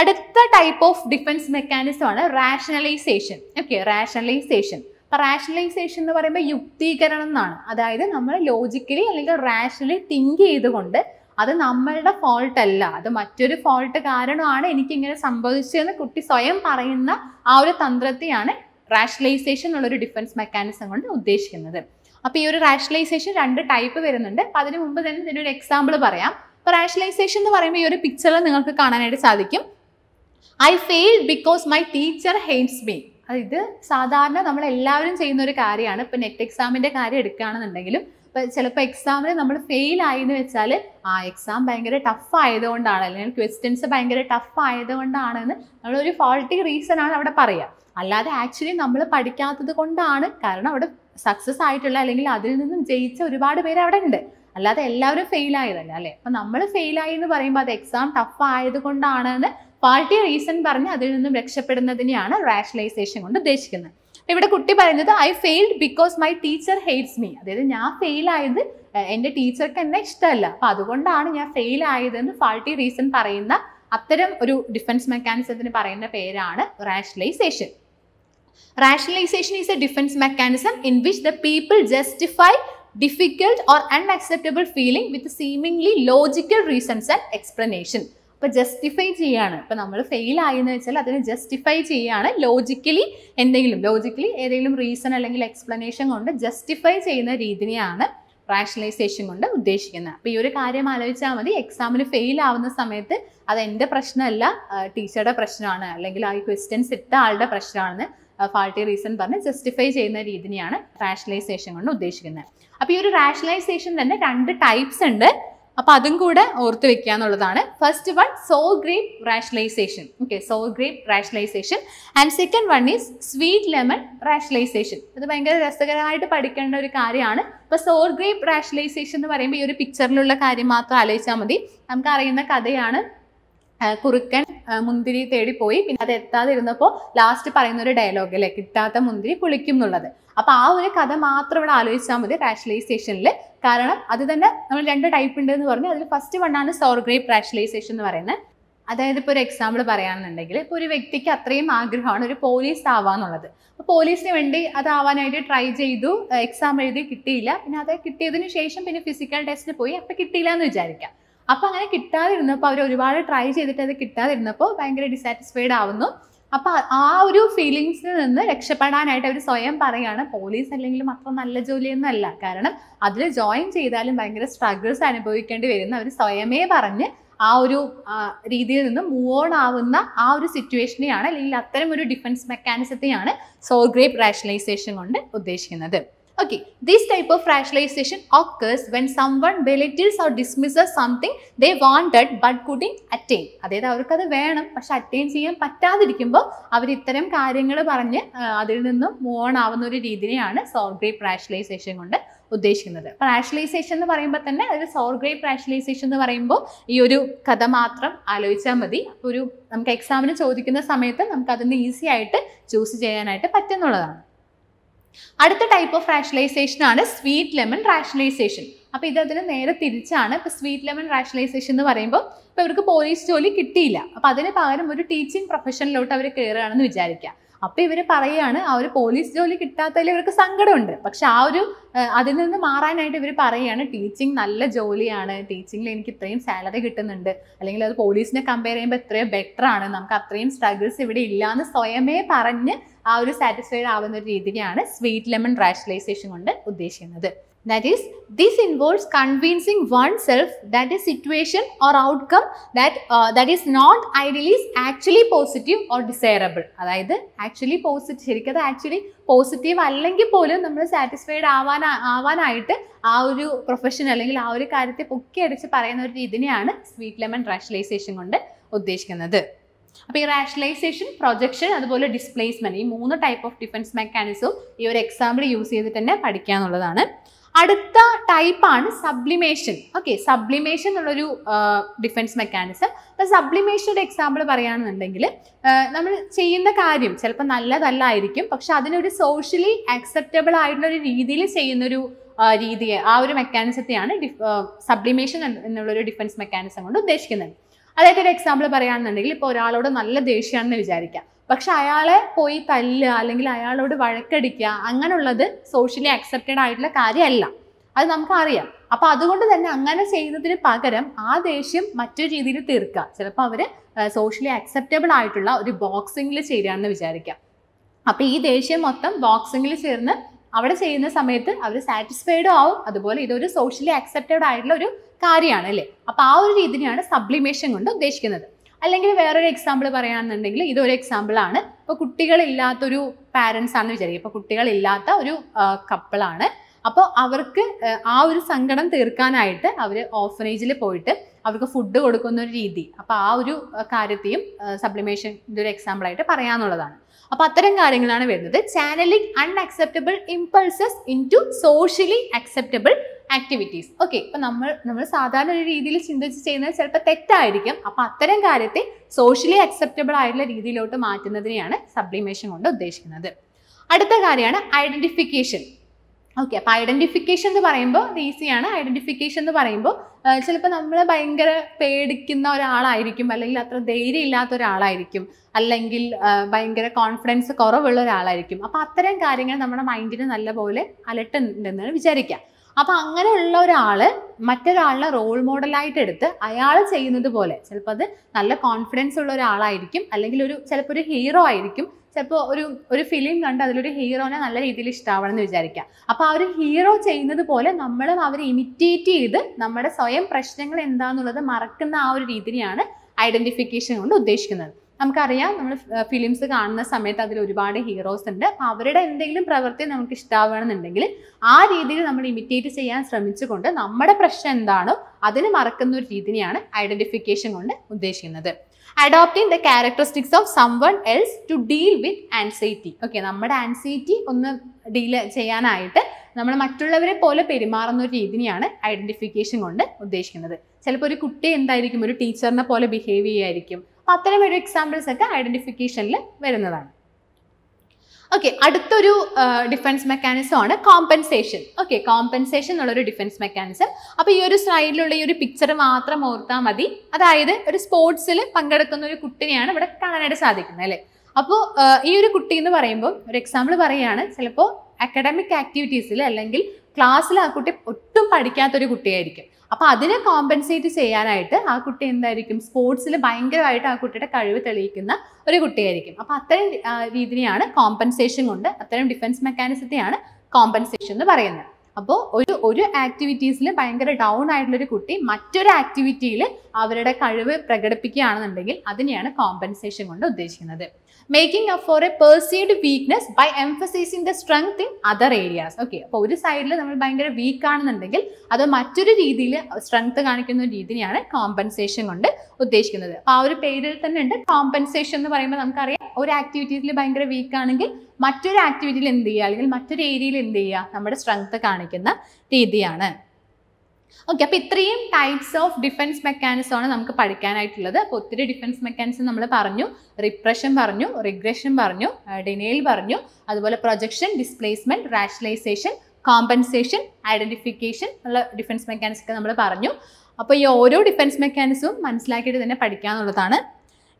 അടുത്ത ടൈപ്പ് ഓഫ് ഡിഫൻസ് മെക്കാനിസം ആണ് റാഷണലൈസേഷൻ ഓക്കെ റാഷണലൈസേഷൻ അപ്പൊ റാഷണലൈസേഷൻ എന്ന് പറയുമ്പോൾ യുക്തീകരണം എന്നാണ് അതായത് നമ്മൾ ലോജിക്കലി അല്ലെങ്കിൽ റാഷണലി തിങ്ക് ചെയ്തുകൊണ്ട് അത് നമ്മളുടെ ഫോൾട്ട് അല്ല അത് മറ്റൊരു ഫോൾട്ട് കാരണമാണ് എനിക്കിങ്ങനെ സംഭവിച്ചതെന്ന് കുട്ടി സ്വയം പറയുന്ന ആ ഒരു തന്ത്രത്തെയാണ് റാഷണലൈസേഷൻ എന്നുള്ളൊരു ഡിഫൻസ് മെക്കാനിസം കൊണ്ട് ഉദ്ദേശിക്കുന്നത് അപ്പൊ ഈ ഒരു റാഷണലൈസേഷൻ രണ്ട് ടൈപ്പ് വരുന്നുണ്ട് അപ്പൊ അതിന് മുമ്പ് തന്നെ ഇതിനൊരു എക്സാമ്പിൾ പറയാം അപ്പൊ റാഷണലൈസേഷൻ എന്ന് പറയുമ്പോൾ ഈ ഒരു പിക്ചറിൽ നിങ്ങൾക്ക് കാണാനായിട്ട് സാധിക്കും I fail because my teacher hates me ഇത് സാധാരണ നമ്മൾ എല്ലാവരും ചെയ്യുന്ന ഒരു കാര്യമാണ് ഇപ്പൊ നെറ്റ് എക്സാമിന്റെ കാര്യം എടുക്കുകയാണെന്നുണ്ടെങ്കിലും ഇപ്പൊ ചിലപ്പോൾ എക്സാമിന് നമ്മൾ ഫെയിൽ ആയി എന്ന് വെച്ചാൽ ആ എക്സാം ഭയങ്കര ടഫ് ആയതുകൊണ്ടാണ് അല്ലെങ്കിൽ ക്വസ്റ്റ്യൻസ് ഭയങ്കര ടഫ് ആയതുകൊണ്ടാണെന്ന് നമ്മളൊരു ഫോൾട്ടി റീസൺ ആണ് അവിടെ പറയുക അല്ലാതെ ആക്ച്വലി നമ്മൾ പഠിക്കാത്തത് കൊണ്ടാണ് കാരണം അവിടെ സക്സസ് ആയിട്ടുള്ള അല്ലെങ്കിൽ അതിൽ നിന്നും ജയിച്ച ഒരുപാട് പേര് അവിടെ ഉണ്ട് അല്ലാതെ എല്ലാവരും ഫെയിൽ ആയതല്ല അല്ലേ അപ്പൊ നമ്മൾ ഫെയിൽ ആയി എന്ന് പറയുമ്പോൾ അത് എക്സാം ടഫ് ആയതുകൊണ്ടാണെന്ന് പാർട്ടി റീസൺ പറഞ്ഞ് അതിൽ നിന്നും രക്ഷപ്പെടുന്നതിനെയാണ് റാഷണലൈസേഷൻ കൊണ്ട് ഉദ്ദേശിക്കുന്നത് ഇവിടെ കുട്ടി പറയുന്നത് I failed because my teacher hates me അതായത് ഞാൻ ഫെയിൽ ആയത് എൻ്റെ ടീച്ചർക്ക് എന്നെ ഇഷ്ടമല്ല അപ്പം അതുകൊണ്ടാണ് ഞാൻ ഫെയിൽ ആയതെന്ന് ഫാൾട്ടി റീസൺ പറയുന്ന അത്തരം ഒരു ഡിഫൻസ് മെക്കാനിസത്തിന് പറയുന്ന പേരാണ് rationalisation rationalisation is a defence mechanism in which the people justify difficult or unacceptable feeling with seemingly logical reasons and explanation അപ്പോൾ ജസ്റ്റിഫൈ ചെയ്യാണ് ഇപ്പോൾ നമ്മൾ ഫെയിൽ ആയെന്ന് വെച്ചാൽ അതിന് ജസ്റ്റിഫൈ ചെയ്യാണ് ലോജിക്കലി എന്തെങ്കിലും ലോജിക്കലി ഏതെങ്കിലും റീസൺ അല്ലെങ്കിൽ എക്സ്പ്ലനേഷൻ കൊണ്ട് ജസ്റ്റിഫൈ ചെയ്യുന്ന രീതിയാണ് റാഷണലൈസേഷൻ കൊണ്ട് ഉദ്ദേശിക്കുന്നത് അപ്പോൾ ഈ ഒരു കാര്യം ആലോചിച്ചാൽ മതി എക്സാമിന് ഫെയിൽ ആവുന്ന സമയത്ത് അത് എൻ്റെ പ്രശ്നമല്ല ടീച്ചറുടെ പ്രശ്നമാണ് അല്ലെങ്കിൽ ആ ക്വസ്റ്റ്യൻസ് ഇട്ട ആളുടെ പ്രശ്നമാണെന്ന് ഫാൾട്ടി റീസൺ പറഞ്ഞ് ജസ്റ്റിഫൈ ചെയ്യുന്ന രീതിയാണ് റാഷണലൈസേഷൻ കൊണ്ട് ഉദ്ദേശിക്കുന്നത് അപ്പോൾ ഈ ഒരു റാഷണലൈസേഷൻ തന്നെ രണ്ട് ടൈപ്സ് ഉണ്ട് അപ്പൊ അതും കൂടെ ഓർത്ത് വെക്കുക എന്നുള്ളതാണ് first one sour grape rationalisation okay sour grape rationalisation and second one is sweet lemon rationalisation ഇത് ഭയങ്കര രസകരമായിട്ട് പഠിക്കേണ്ട ഒരു കാര്യമാണ് ഇപ്പൊ സോർ ഗ്രേപ്പ് റാഷണലൈസേഷൻ എന്ന് പറയുമ്പോൾ ഈ ഒരു പിക്ചറിലുള്ള കാര്യം മാത്രം ആലോചിച്ചാൽ മതി നമുക്ക് അറിയുന്ന കഥയാണ് കുറുക്കൻ മുന്തിരി തേടി പോയി പിന്നെ അത് എത്താതിരുന്നപ്പോൾ ലാസ്റ്റ് പറയുന്ന ഒരു ഡയലോഗ് അല്ലേ കിട്ടാത്ത മുന്തിരി കുളിക്കും എന്നുള്ളത് അപ്പൊ ആ ഒരു കഥ മാത്രം ഇവിടെ ആലോചിച്ചാൽ മതി റാഷ്വലൈസേഷനിൽ കാരണം അത് തന്നെ നമ്മൾ രണ്ട് ടൈപ്പ് ഉണ്ട് എന്ന് പറഞ്ഞു അതിൽ ഫസ്റ്റ് വണ്ണാണ് സോർഗ്രേപ്പ് റാഷ്വലൈസേഷൻ എന്ന് പറയുന്നത് അതായത് ഇപ്പോൾ ഒരു എക്സാമ്പിൾ പറയുകയാണെന്നുണ്ടെങ്കിൽ ഇപ്പോൾ ഒരു വ്യക്തിക്ക് അത്രയും ആഗ്രഹമാണ് ഒരു പോലീസ് ആവാന്നുള്ളത് അപ്പോൾ പോലീസിന് വേണ്ടി അതാവാനായിട്ട് ട്രൈ ചെയ്തു എക്സാം എഴുതി കിട്ടിയില്ല പിന്നെ അത് കിട്ടിയതിന് ശേഷം പിന്നെ ഫിസിക്കൽ ടെസ്റ്റിന് പോയി അപ്പം കിട്ടിയില്ല എന്ന് വിചാരിക്കാം അപ്പോൾ അങ്ങനെ കിട്ടാതിരുന്നപ്പോൾ അവർ ഒരുപാട് ട്രൈ ചെയ്തിട്ട് അത് കിട്ടാതിരുന്നപ്പോൾ ഭയങ്കര ഡിസാറ്റിസ്ഫൈഡ് ആവുന്നു അപ്പോൾ ആ ഒരു ഫീലിങ്സിൽ നിന്ന് രക്ഷപ്പെടാനായിട്ട് അവർ സ്വയം പറയുകയാണ് പോലീസ് അല്ലെങ്കിലും അത്ര നല്ല ജോലിയൊന്നുമല്ല കാരണം അതിൽ ജോയിൻ ചെയ്താലും ഭയങ്കര സ്ട്രഗിൾസ് അനുഭവിക്കേണ്ടി വരുന്ന അവർ സ്വയമേ പറഞ്ഞ് ആ ഒരു രീതിയിൽ നിന്ന് മൂവ് ഓൺ ആവുന്ന ആ ഒരു സിറ്റുവേഷനെയാണ് അല്ലെങ്കിൽ അത്തരം ഒരു ഡിഫൻസ് മെക്കാനിസത്തെയാണ് സോ ഗ്രേപ്പ് റാഷണലൈസേഷൻ കൊണ്ട് ഉദ്ദേശിക്കുന്നത് Okay, this type of rationalization occurs when someone belittles or dismisses something they wanted but couldn't attain. അതായത് അവർക്കത് വേണം പക്ഷെ അറ്റൈൻ ചെയ്യാൻ പറ്റാതിരിക്കുമ്പോൾ അവർ ഇത്തരം കാര്യങ്ങൾ പറഞ്ഞ് അതിൽ നിന്നും മൂവ് ഓൺ ആവുന്ന ഒരു സോർ സോൾഗ്രേപ്പ് റാഷ്യലൈസേഷൻ കൊണ്ട് ഉദ്ദേശിക്കുന്നത് റാഷ്യലൈസേഷൻ എന്ന് പറയുമ്പോൾ തന്നെ അതായത് സോർഗ്രേപ്പ് റാഷ്യലൈസേഷൻ എന്ന് പറയുമ്പോൾ ഈ ഒരു കഥ മാത്രം ആലോചിച്ചാൽ മതി ഒരു നമുക്ക് എക്സാമിന് ചോദിക്കുന്ന സമയത്ത് നമുക്ക് അതിന് ഈസി ആയിട്ട് ചൂസ് ചെയ്യാനായിട്ട് പറ്റുന്നുള്ളതാണ് അടുത്ത ടൈപ്പ് ഓഫ് റാഷണലൈസേഷൻ ആണ് സ്വീറ്റ് ലെമൺ റാഷണലൈസേഷൻ അപ്പോൾ ഇത് അതിന് നേരെ തിരിച്ചാണ് ഇപ്പൊ സ്വീറ്റ് ലെമൺ റാഷണലൈസേഷൻ എന്ന് പറയുമ്പോൾ ഇപ്പൊ ഇവർക്ക് പോലീസ് ജോലി കിട്ടിയില്ല അപ്പോൾ അതിന് പകരം ഒരു ടീച്ചിങ് പ്രൊഫഷനിലോട്ട് അവർ കയറുകയാണെന്ന് വിചാരിക്കുക അപ്പോൾ ഇവർ പറയുകയാണ് ആ ഒരു പോലീസ് ജോലി കിട്ടാത്തതിൽ ഇവർക്ക് സങ്കടമുണ്ട് പക്ഷെ ആ ഒരു അതിൽ നിന്ന് മാറാനായിട്ട് ഇവർ പറയുകയാണ് ടീച്ചിങ് നല്ല ജോലിയാണ് ടീച്ചിങ്ങിൽ എനിക്ക് ഇത്രയും സാലറി കിട്ടുന്നുണ്ട് അല്ലെങ്കിൽ അത് പോലീസിനെ കമ്പയർ ചെയ്യുമ്പോൾ എത്രയോ ബെറ്റർ ആണ് നമുക്ക് അത്രയും സ്ട്രഗിൾസ് ഇവിടെ ഇല്ലയെന്ന് സ്വയമേ പറഞ്ഞ് ആ ഒരു സാറ്റിസ്ഫൈഡ് ആവുന്ന ഒരു രീതിയാണ് സ്വീറ്റ് ലെമൺ റാഷണലൈസേഷൻ കൊണ്ട് ഉദ്ദേശിക്കുന്നത് That is, this involves convincing oneself that a situation or outcome that uh, that is not ideal is actually positive or desirable. അതായത് ആക്ച്വലി പോസിറ്റീവ് ശരിക്കും അത് ആക്ച്വലി പോസിറ്റീവ് അല്ലെങ്കിൽ പോലും നമ്മൾ സാറ്റിസ്ഫൈഡ് ആവാൻ ആവാനായിട്ട് ആ ഒരു പ്രൊഫഷൻ അല്ലെങ്കിൽ ആ ഒരു കാര്യത്തെ പൊക്കി അടിച്ച് പറയുന്ന ഒരു ഇതിനെയാണ് സ്വീറ്റ് ലെമൺ റാഷണലൈസേഷൻ കൊണ്ട് ഉദ്ദേശിക്കുന്നത് അപ്പോൾ ഈ റാഷണലൈസേഷൻ പ്രൊജക്ഷൻ അതുപോലെ ഡിസ്പ്ലേസ്മെൻറ്റ് ഈ മൂന്ന് ടൈപ്പ് ഓഫ് ഡിഫൻസ് മെക്കാനിസം ഈ ഒരു എക്സാമ്പിൾ യൂസ് ചെയ്തിട്ട് തന്നെ പഠിക്കുക എന്നുള്ളതാണ് അടുത്ത ടൈപ്പാണ് സബ്ലിമേഷൻ ഓക്കെ സബ്ലിമേഷൻ എന്നുള്ളൊരു ഡിഫൻസ് മെക്കാനിസം അപ്പോൾ സബ്ലിമേഷൻ്റെ എക്സാമ്പിൾ പറയുകയാണെന്നുണ്ടെങ്കിൽ നമ്മൾ ചെയ്യുന്ന കാര്യം ചിലപ്പോൾ നല്ലതല്ലായിരിക്കും പക്ഷെ അതിനൊരു സോഷ്യലി അക്സെപ്റ്റബിൾ ആയിട്ടുള്ള ഒരു രീതിയിൽ ചെയ്യുന്നൊരു രീതിയെ ആ ഒരു മെക്കാനിസത്തെയാണ് സബ്ലിമേഷൻ എന്നുള്ളൊരു ഡിഫൻസ് മെക്കാനിസം കൊണ്ട് ഉദ്ദേശിക്കുന്നത് അതായത് ഒരു എക്സാമ്പിൾ പറയുകയാണെന്നുണ്ടെങ്കിൽ ഇപ്പോൾ ഒരാളോട് നല്ല ദേഷ്യമാണെന്ന് വിചാരിക്കുക പക്ഷെ അയാളെ പോയി തല്ലുക അല്ലെങ്കിൽ അയാളോട് വഴക്കടിക്കുക അങ്ങനെയുള്ളത് സോഷ്യലി അക്സെപ്റ്റഡ് ആയിട്ടുള്ള കാര്യമല്ല അത് നമുക്കറിയാം അപ്പൊ അതുകൊണ്ട് തന്നെ അങ്ങനെ ചെയ്യുന്നതിന് പകരം ആ ദേഷ്യം മറ്റൊരു രീതിയിൽ തീർക്കുക ചിലപ്പോൾ അവര് സോഷ്യലി അക്സെപ്റ്റബിൾ ആയിട്ടുള്ള ഒരു ബോക്സിംഗിൽ ചേരുകയാണെന്ന് വിചാരിക്കാം അപ്പൊ ഈ ദേഷ്യം മൊത്തം ബോക്സിംഗിൽ ചേർന്ന് അവിടെ ചെയ്യുന്ന സമയത്ത് അവർ സാറ്റിസ്ഫൈഡും ആവും അതുപോലെ ഇതൊരു സോഷ്യലി അക്സെപ്റ്റഡ് ആയിട്ടുള്ള ഒരു കാര്യമാണ് അല്ലേ അപ്പോൾ ആ ഒരു രീതിയാണ് സബ്ലിമേഷൻ കൊണ്ട് ഉദ്ദേശിക്കുന്നത് അല്ലെങ്കിൽ വേറൊരു എക്സാമ്പിൾ പറയുകയാണെന്നുണ്ടെങ്കിൽ ഇതൊരു എക്സാമ്പിളാണ് ഇപ്പോൾ കുട്ടികളില്ലാത്തൊരു പാരൻസ് ആണെന്ന് വിചാരിക്കും ഇപ്പോൾ കുട്ടികളില്ലാത്ത ഒരു കപ്പിളാണ് അപ്പോൾ അവർക്ക് ആ ഒരു സങ്കടം തീർക്കാനായിട്ട് അവർ ഓഫനേജിൽ പോയിട്ട് അവർക്ക് ഫുഡ് കൊടുക്കുന്ന ഒരു രീതി അപ്പോൾ ആ ഒരു കാര്യത്തെയും സപ്ലിമേഷൻ ഇതൊരു എക്സാമ്പിളായിട്ട് പറയാമെന്നുള്ളതാണ് അപ്പോൾ അത്തരം കാര്യങ്ങളാണ് വരുന്നത് channelling unacceptable impulses into socially acceptable activities okay ഇപ്പൊ നമ്മൾ നമ്മൾ സാധാരണ ഒരു രീതിയിൽ ചിന്തിച്ച് ചെയ്യുന്നത് ചിലപ്പോൾ തെറ്റായിരിക്കും അപ്പൊ അത്തരം കാര്യത്തെ സോഷ്യലി അക്സെപ്റ്റബിൾ ആയിട്ടുള്ള രീതിയിലോട്ട് മാറ്റുന്നതിനെയാണ് സപ്ലിമേഷൻ കൊണ്ട് ഉദ്ദേശിക്കുന്നത് അടുത്ത കാര്യമാണ് ഐഡന്റിഫിക്കേഷൻ ഓക്കെ അപ്പോൾ ഐഡന്റിഫിക്കേഷൻ എന്ന് പറയുമ്പോൾ ഈസിയാണ് ഐഡന്റിഫിക്കേഷൻ എന്ന് പറയുമ്പോൾ ചിലപ്പോൾ നമ്മൾ ഭയങ്കര പേടിക്കുന്ന ഒരാളായിരിക്കും അല്ലെങ്കിൽ അത്ര ധൈര്യം ഇല്ലാത്ത ഒരാളായിരിക്കും അല്ലെങ്കിൽ ഭയങ്കര കോൺഫിഡൻസ് കുറവുള്ള ഒരാളായിരിക്കും അപ്പോൾ അത്തരം കാര്യങ്ങൾ നമ്മുടെ മൈൻഡിന് നല്ലപോലെ അലട്ടുന്നുണ്ടെന്നാണ് വിചാരിക്കാം അപ്പോൾ അങ്ങനെയുള്ള ഒരാള് മറ്റൊരാളിനെ റോൾ മോഡലായിട്ട് എടുത്ത് അയാൾ ചെയ്യുന്നത് പോലെ ചിലപ്പോൾ അത് നല്ല കോൺഫിഡൻസ് ഉള്ള ഒരാളായിരിക്കും അല്ലെങ്കിൽ ഒരു ചിലപ്പോൾ ഒരു ഹീറോ ആയിരിക്കും ചിലപ്പോൾ ഒരു ഒരു ഫിലിം കണ്ട് അതിലൊരു ഹീറോനെ നല്ല രീതിയിൽ ഇഷ്ടമാവണം എന്ന് വിചാരിക്കുക അപ്പോൾ ആ ഒരു ഹീറോ ചെയ്യുന്നത് പോലെ നമ്മളും അവരെ ഇമിറ്റേറ്റ് ചെയ്ത് നമ്മുടെ സ്വയം പ്രശ്നങ്ങൾ എന്താണെന്നുള്ളത് മറക്കുന്ന ആ ഒരു രീതിയാണ് ഐഡന്റിഫിക്കേഷൻ കൊണ്ട് ഉദ്ദേശിക്കുന്നത് നമുക്കറിയാം നമ്മൾ ഫിലിംസ് കാണുന്ന സമയത്ത് അതിൽ ഒരുപാട് ഹീറോസ് ഉണ്ട് അപ്പം അവരുടെ എന്തെങ്കിലും പ്രവൃത്തി നമുക്ക് ഇഷ്ടമാവണമെന്നുണ്ടെങ്കിൽ ആ രീതിയിൽ നമ്മൾ ഇമിറ്റേറ്റ് ചെയ്യാൻ ശ്രമിച്ചുകൊണ്ട് നമ്മുടെ പ്രശ്നം എന്താണോ അതിന് മറക്കുന്ന ഒരു രീതിയാണ് ഐഡന്റിഫിക്കേഷൻ കൊണ്ട് ഉദ്ദേശിക്കുന്നത് adopting the characteristics of someone else to deal with anxiety okay നമ്മുടെ ആൻസൈറ്റി ഒന്ന് ഡീൽ ചെയ്യാനായിട്ട് നമ്മൾ മറ്റുള്ളവരെ പോലെ പെരുമാറുന്ന ഒരു രീതിയാണ് ഐഡന്റിഫിക്കേഷൻ കൊണ്ട് ഉദ്ദേശിക്കുന്നത് ചിലപ്പോൾ ഒരു കുട്ടി എന്തായിരിക്കും ഒരു ടീച്ചറിനെ പോലെ ബിഹേവ് ചെയ്യായിരിക്കും അപ്പോൾ അത്തരം ഒരു എക്സാമ്പിൾസ് ഒക്കെ ഐഡന്റിഫിക്കേഷനിൽ വരുന്നതാണ് ഓക്കെ അടുത്തൊരു ഡിഫൻസ് മെക്കാനിസം ആണ് കോമ്പൻസേഷൻ ഓക്കെ കോമ്പൻസേഷൻ എന്നുള്ളൊരു ഡിഫൻസ് മെക്കാനിസം അപ്പോൾ ഈ ഒരു സ്ലൈഡിലുള്ള ഈ ഒരു പിക്ചർ മാത്രം ഓർത്താൽ മതി അതായത് ഒരു സ്പോർട്സിൽ പങ്കെടുക്കുന്ന ഒരു കുട്ടിനെയാണ് ഇവിടെ കാണാനായിട്ട് സാധിക്കുന്നത് അല്ലേ അപ്പോൾ ഈ ഒരു കുട്ടി എന്ന് പറയുമ്പോൾ ഒരു എക്സാമ്പിൾ പറയുകയാണ് ചിലപ്പോൾ അക്കാഡമിക് ആക്ടിവിറ്റീസിൽ അല്ലെങ്കിൽ ക്ലാസ്സിൽ ആ കുട്ടി ഒട്ടും പഠിക്കാത്തൊരു കുട്ടിയായിരിക്കും അപ്പോൾ അതിനെ കോമ്പൻസേറ്റ് ചെയ്യാനായിട്ട് ആ കുട്ടി എന്തായിരിക്കും സ്പോർട്സിൽ ഭയങ്കരമായിട്ട് ആ കുട്ടിയുടെ കഴിവ് തെളിയിക്കുന്ന ഒരു കുട്ടിയായിരിക്കും അപ്പോൾ അത്തരം രീതിയാണ് കോമ്പൻസേഷൻ കൊണ്ട് അത്തരം ഡിഫൻസ് മെക്കാനിസത്തെയാണ് കോമ്പൻസേഷൻ എന്ന് പറയുന്നത് അപ്പോൾ ഒരു ഒരു ആക്ടിവിറ്റീസിൽ ഭയങ്കര ഡൗൺ ആയിട്ടുള്ളൊരു കുട്ടി മറ്റൊരു ആക്ടിവിറ്റിയിൽ അവരുടെ കഴിവ് പ്രകടിപ്പിക്കുകയാണെന്നുണ്ടെങ്കിൽ അതിനെയാണ് കോമ്പൻസേഷൻ കൊണ്ട് ഉദ്ദേശിക്കുന്നത് making up for a perceived weakness by emphasising the strength in other areas okay അപ്പൊ ഒരു സൈഡിൽ നമ്മൾ ഭയങ്കര വീക്ക് ആണെന്നുണ്ടെങ്കിൽ അത് മറ്റൊരു രീതിയിൽ സ്ട്രെങ്ത് കാണിക്കുന്ന രീതിയാണ് കോമ്പൻസേഷൻ കൊണ്ട് ഉദ്ദേശിക്കുന്നത് അപ്പൊ ആ ഒരു പേരിൽ തന്നെ ഉണ്ട് കോമ്പൻസേഷൻ എന്ന് പറയുമ്പോൾ നമുക്കറിയാം ഒരു ആക്ടിവിറ്റീസിൽ ഭയങ്കര വീക്ക് ആണെങ്കിൽ മറ്റൊരു ആക്ടിവിറ്റിയിൽ എന്ത് ചെയ്യുക അല്ലെങ്കിൽ മറ്റൊരു ഏരിയയിൽ എന്ത് ചെയ്യുക നമ്മുടെ സ്ട്രെങ്ത് കാണിക്കുന്ന രീതിയാണ് ഓക്കെ അപ്പോൾ ഇത്രയും ടൈപ്സ് ഓഫ് ഡിഫൻസ് മെക്കാനിസം ആണ് നമുക്ക് പഠിക്കാനായിട്ടുള്ളത് അപ്പോൾ ഒത്തിരി ഡിഫൻസ് മെക്കാനിസം നമ്മൾ പറഞ്ഞു റിപ്രഷൻ പറഞ്ഞു റിഗ്രഷൻ പറഞ്ഞു ഡിനയിൽ പറഞ്ഞു അതുപോലെ projection displacement rationalisation compensation identification ഉള്ള ഡിഫൻസ് മെക്കാനിസം ഒക്കെ നമ്മൾ പറഞ്ഞു അപ്പോൾ ഈ ഓരോ ഡിഫൻസ് മെക്കാനിസവും മനസ്സിലാക്കിയിട്ട് തന്നെ പഠിക്കാന്നുള്ളതാണ്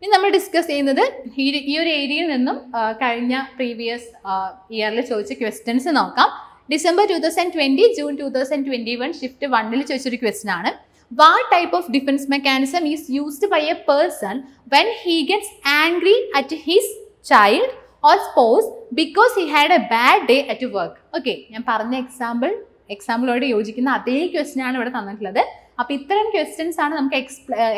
ഇനി നമ്മൾ ഡിസ്കസ് ചെയ്യുന്നത് ഈ ഈ ഒരു ഏരിയയിൽ നിന്നും കഴിഞ്ഞ പ്രീവിയസ് ഇയറിൽ ചോദിച്ച ക്വസ്റ്റ്യൻസ് നോക്കാം December two thousand twenty June two thousand twenty one shift വണ്ണിൽ ചോദിച്ചൊരു ക്വസ്റ്റൻ ആണ് what type of defence mechanism is used by a person when he gets angry at his child or spouse because he had a bad day at work okay ഞാൻ പറഞ്ഞ എക്സാമ്പിൾ എക്സാമ്പിളോട് യോജിക്കുന്ന അതേ ക്വസ്റ്റൻ ആണ് ഇവിടെ തന്നിട്ടുള്ളത് അപ്പോൾ ഇത്തരം ക്വസ്റ്റ്യൻസ് ആണ് നമുക്ക്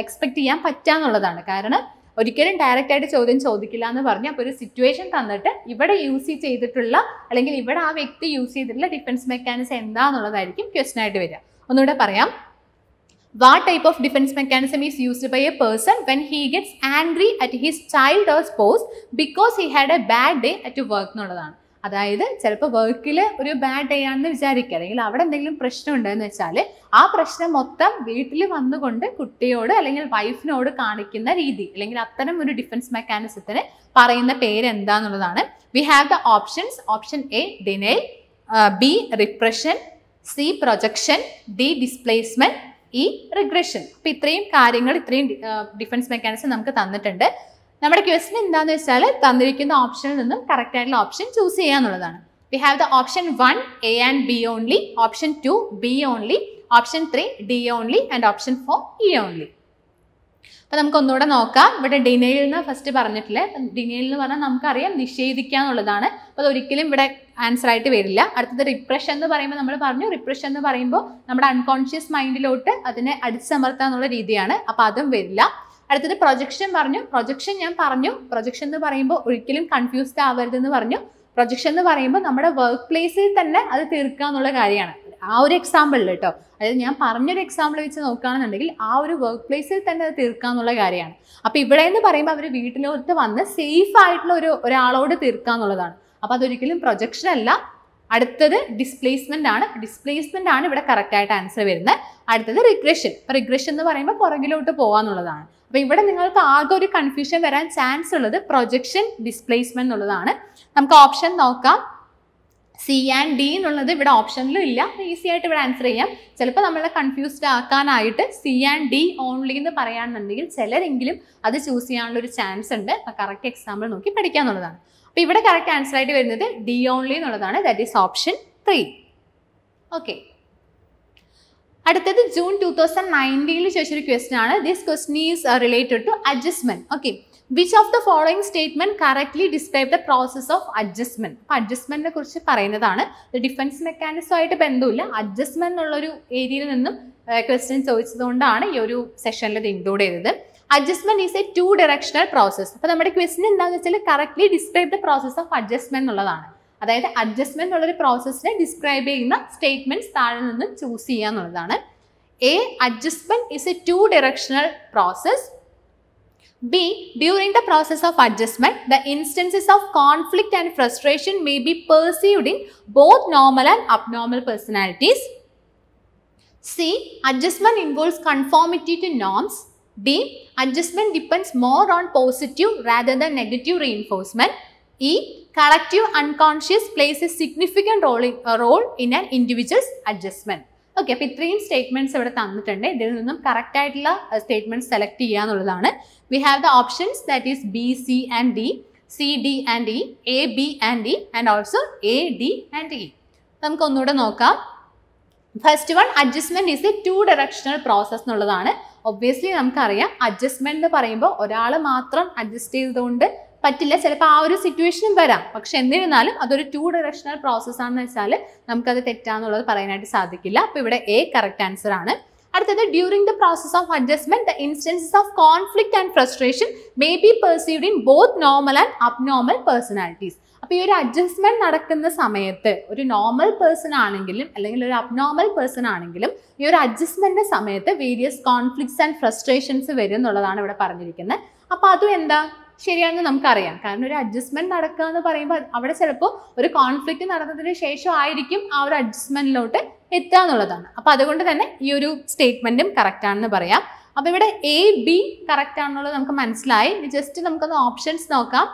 എക്സ്പെക്ട് ചെയ്യാൻ പറ്റാന്നുള്ളതാണ് കാരണം ഒരിക്കലും ഡയറക്റ്റ് ആയിട്ട് ചോദ്യം ചോദിക്കില്ല എന്ന് പറഞ്ഞ് അപ്പോൾ ഒരു സിറ്റുവേഷൻ തന്നിട്ട് ഇവിടെ യൂസ് ചെയ്തിട്ടുള്ള അല്ലെങ്കിൽ ഇവിടെ ആ വ്യക്തി യൂസ് ചെയ്തിട്ടുള്ള ഡിഫൻസ് മെക്കാനിസം എന്താണെന്നുള്ളതായിരിക്കും ക്വസ്റ്റൻ ആയിട്ട് വരിക ഒന്നുകൂടെ പറയാം what type of defence mechanism is used by a person when he gets angry at his child or spouse because he had a bad day at work എന്നുള്ളതാണ് അതായത് ചിലപ്പോൾ വർക്കിൽ ഒരു ബാഡ് ഡേ ആണെന്ന് വിചാരിക്കുക അല്ലെങ്കിൽ അവിടെ എന്തെങ്കിലും പ്രശ്നം ഉണ്ടെന്ന് വെച്ചാൽ ആ പ്രശ്നം മൊത്തം വീട്ടിൽ വന്നുകൊണ്ട് കുട്ടിയോട് അല്ലെങ്കിൽ വൈഫിനോട് കാണിക്കുന്ന രീതി അല്ലെങ്കിൽ അത്തരം ഒരു ഡിഫൻസ് മെക്കാനിസത്തിന് പറയുന്ന പേര് എന്താന്നുള്ളതാണ് we have the options option A deny B repression C projection D displacement E regression അപ്പം ഇത്രയും കാര്യങ്ങൾ ഇത്രയും ഡിഫൻസ് മെക്കാനിസം നമുക്ക് തന്നിട്ടുണ്ട് നമ്മുടെ ക്വസ്റ്റ്യൻ എന്താന്ന് വെച്ചാൽ തന്നിരിക്കുന്ന ഓപ്ഷനിൽ നിന്നും കറക്റ്റ് ആയിട്ടുള്ള ഓപ്ഷൻ ചൂസ് ചെയ്യുക എന്നുള്ളതാണ് we have the option one A and B only option two B only option three D only and option four E only അപ്പൊ നമുക്ക് ഒന്നുകൂടെ നോക്കാം ഇവിടെ ഡിനയിൽ എന്ന് ഫസ്റ്റ് പറഞ്ഞിട്ടില്ലേ ഡിനയിൽ എന്ന് പറഞ്ഞാൽ നമുക്കറിയാം നിഷേധിക്കുക എന്നുള്ളതാണ് അപ്പോൾ അതൊരിക്കലും ഒരിക്കലും ഇവിടെ ആൻസർ ആയിട്ട് വരില്ല അടുത്തത് റിപ്രഷൻ എന്ന് പറയുമ്പോൾ നമ്മൾ പറഞ്ഞു റിപ്രഷൻ എന്ന് പറയുമ്പോൾ നമ്മുടെ അൺകോൺഷ്യസ് മൈൻഡിലോട്ട് അതിനെ അടിച്ചമർത്താന്നുള്ള രീതിയാണ് അപ്പോൾ അതും വരില്ല അടുത്തത് പ്രൊജക്ഷൻ പറഞ്ഞു പ്രൊജക്ഷൻ ഞാൻ പറഞ്ഞു പ്രൊജക്ഷൻ എന്ന് പറയുമ്പോൾ ഒരിക്കലും കൺഫ്യൂസ്ഡ് ആവരുതെന്ന് പറഞ്ഞു പ്രൊജക്ഷൻ എന്ന് പറയുമ്പോൾ നമ്മുടെ വർക്ക് പ്ലേസിൽ തന്നെ അത് തീർക്കുക എന്നുള്ള കാര്യമാണ് ആ ഒരു എക്സാമ്പിളിൽ കേട്ടോ അതായത് ഞാൻ പറഞ്ഞൊരു എക്സാമ്പിൾ വെച്ച് നോക്കുകയാണെന്നുണ്ടെങ്കിൽ ആ ഒരു വർക്ക് പ്ലേസിൽ തന്നെ അത് തീർക്കുക എന്നുള്ള കാര്യമാണ് അപ്പോൾ ഇവിടെ എന്ന് പറയുമ്പോൾ അവർ വീട്ടിലോട്ട് വന്ന് സേഫ് ആയിട്ടുള്ള ഒരു ഒരാളോട് തീർക്കുക എന്നുള്ളതാണ് അപ്പം അതൊരിക്കലും പ്രൊജക്ഷൻ അല്ല അടുത്തത് ഡിസ്പ്ലേസ്മെന്റ് ആണ് ഡിസ്പ്ലേസ്മെന്റ് ആണ് ഇവിടെ കറക്റ്റ് ആയിട്ട് ആൻസർ വരുന്നത് അടുത്തത് റിഗ്രഷൻ അപ്പോൾ റിഗ്രഷൻ എന്ന് പറയുമ്പോൾ പുറകിലോട്ട് പോകാന്നുള്ളതാണ് അപ്പോൾ ഇവിടെ നിങ്ങൾക്ക് ആകെ ഒരു കൺഫ്യൂഷൻ വരാൻ ചാൻസ് ഉള്ളത് പ്രൊജക്ഷൻ ഡിസ്പ്ലേസ്മെന്റ് എന്നുള്ളതാണ് നമുക്ക് ഓപ്ഷൻ നോക്കാം സി ആൻഡ് ഡി എന്നുള്ളത് ഇവിടെ ഓപ്ഷനിലും ഇല്ല ഈസി ആയിട്ട് ഇവിടെ ആൻസർ ചെയ്യാം ചിലപ്പോൾ നമ്മളെ കൺഫ്യൂസ്ഡ് ആക്കാനായിട്ട് സി ആൻഡ് ഡി ഓൺലി എന്ന് പറയുകയാണെന്നുണ്ടെങ്കിൽ ചിലരെങ്കിലും അത് ചൂസ് ചെയ്യാനുള്ള ഒരു ചാൻസ് ഉണ്ട് കറക്റ്റ് എക്സാമ്പിൾ നോക്കി പഠിക്കാന്നുള്ളതാണ് അപ്പൊ ഇവിടെ കറക്റ്റ് ആൻസർ ആയിട്ട് വരുന്നത് ഡി ഓൺലി എന്നുള്ളതാണ് that is option three okay അടുത്തത് ജൂൺ ടു തൗസൻഡ് നയൻറ്റീനിൽ ചോദിച്ചൊരു ക്വസ്റ്റൻ ആണ് this question is related to adjustment okay which of the following statement correctly describe the process of adjustment അപ്പൊ അഡ്ജസ്റ്റ്മെന്റിനെ കുറിച്ച് പറയുന്നതാണ് ഡിഫൻസ് ആയിട്ട് ബന്ധമില്ല അഡ്ജസ്റ്റ്മെന്റ് എന്നുള്ളൊരു ഏരിയയിൽ നിന്നും ക്വസ്റ്റ്യൻ uh, ചോദിച്ചതുകൊണ്ടാണ് ഈ ഒരു സെഷനിൽ ഇത് ഇൻക്ലൂഡ് ചെയ്തത് adjustment is a two directional process അപ്പോൾ നമ്മുടെ ക്വസ്റ്റിൻ എന്താണെന്ന് വെച്ചാൽ correctly describe the process of adjustment എന്നുള്ളതാണ് അതായത് അഡ്ജസ്റ്റ്മെന്റ് എന്നുള്ളൊരു പ്രോസസ്സിനെ ഡിസ്ക്രൈബ് ചെയ്യുന്ന സ്റ്റേറ്റ്മെന്റ്സ് താഴെ നിന്ന് ചൂസ് ചെയ്യുക എന്നുള്ളതാണ് A adjustment is a two directional process B during the process of adjustment the instances of conflict and frustration may be perceived in both normal and abnormal personalities C adjustment involves conformity to norms D adjustment depends more on positive rather than negative reinforcement E collective unconscious plays a significant role role in an individual's adjustment okay അപ്പോൾ ഇത്രയും സ്റ്റേറ്റ്മെൻറ്റ്സ് ഇവിടെ തന്നിട്ടുണ്ട് ഇതിൽ നിന്നും കറക്റ്റ് ആയിട്ടുള്ള സ്റ്റേറ്റ്മെൻറ്റ് uh, സെലക്ട് ചെയ്യുക എന്നുള്ളതാണ് we have the options that is B C and D C D and E A B and E and also A D and E നമുക്ക് ഒന്നുകൂടെ നോക്കാം first one adjustment is a two directional process എന്നുള്ളതാണ് ഒബ്വിയസ്ലി നമുക്കറിയാം അഡ്ജസ്റ്റ്മെന്റ് എന്ന് പറയുമ്പോൾ ഒരാൾ മാത്രം അഡ്ജസ്റ്റ് ചെയ്തുകൊണ്ട് പറ്റില്ല ചിലപ്പോൾ ആ ഒരു സിറ്റുവേഷനും വരാം പക്ഷെ എന്നിരുന്നാലും അതൊരു ടു ഡയറക്ഷണൽ ആണെന്ന് വെച്ചാൽ നമുക്കത് തെറ്റാന്നുള്ളത് പറയാനായിട്ട് സാധിക്കില്ല അപ്പോൾ ഇവിടെ എ കറക്റ്റ് ആൻസർ ആണ് അടുത്തത് during the process of adjustment the instances of conflict and frustration may be perceived in both normal and abnormal personalities അപ്പോൾ ഈ ഒരു അഡ്ജസ്റ്റ്മെന്റ് നടക്കുന്ന സമയത്ത് ഒരു നോർമൽ പേഴ്സൺ ആണെങ്കിലും അല്ലെങ്കിൽ ഒരു അബ്നോർമൽ പേഴ്സൺ ആണെങ്കിലും ഈ ഒരു അഡ്ജസ്റ്റ്മെന്റിന്റെ സമയത്ത് വേരിയസ് കോൺഫ്ലിക്ട്സ് ആൻഡ് ഫ്രസ്ട്രേഷൻസ് വരും എന്നുള്ളതാണ് ഇവിടെ പറഞ്ഞിരിക്കുന്നത് അപ്പോൾ അതും എന്താ ശരിയാണെന്ന് നമുക്കറിയാം കാരണം ഒരു അഡ്ജസ്റ്റ്മെന്റ് നടക്കുക എന്ന് പറയുമ്പോൾ അവിടെ ചിലപ്പോൾ ഒരു കോൺഫ്ലിക്റ്റ് നടന്നതിന് ശേഷം ആയിരിക്കും ആ ഒരു അഡ്ജസ്റ്റ്മെന്റിലോട്ട് എത്തുക എന്നുള്ളതാണ് അപ്പോൾ അതുകൊണ്ട് തന്നെ ഈ ഒരു സ്റ്റേറ്റ്മെന്റും കറക്റ്റ് ആണെന്ന് പറയാം അപ്പോൾ ഇവിടെ എ ബി കറക്റ്റ് ആണെന്നുള്ളത് നമുക്ക് മനസ്സിലായി ജസ്റ്റ് നമുക്കൊന്ന് ഓപ്ഷൻസ് നോക്കാം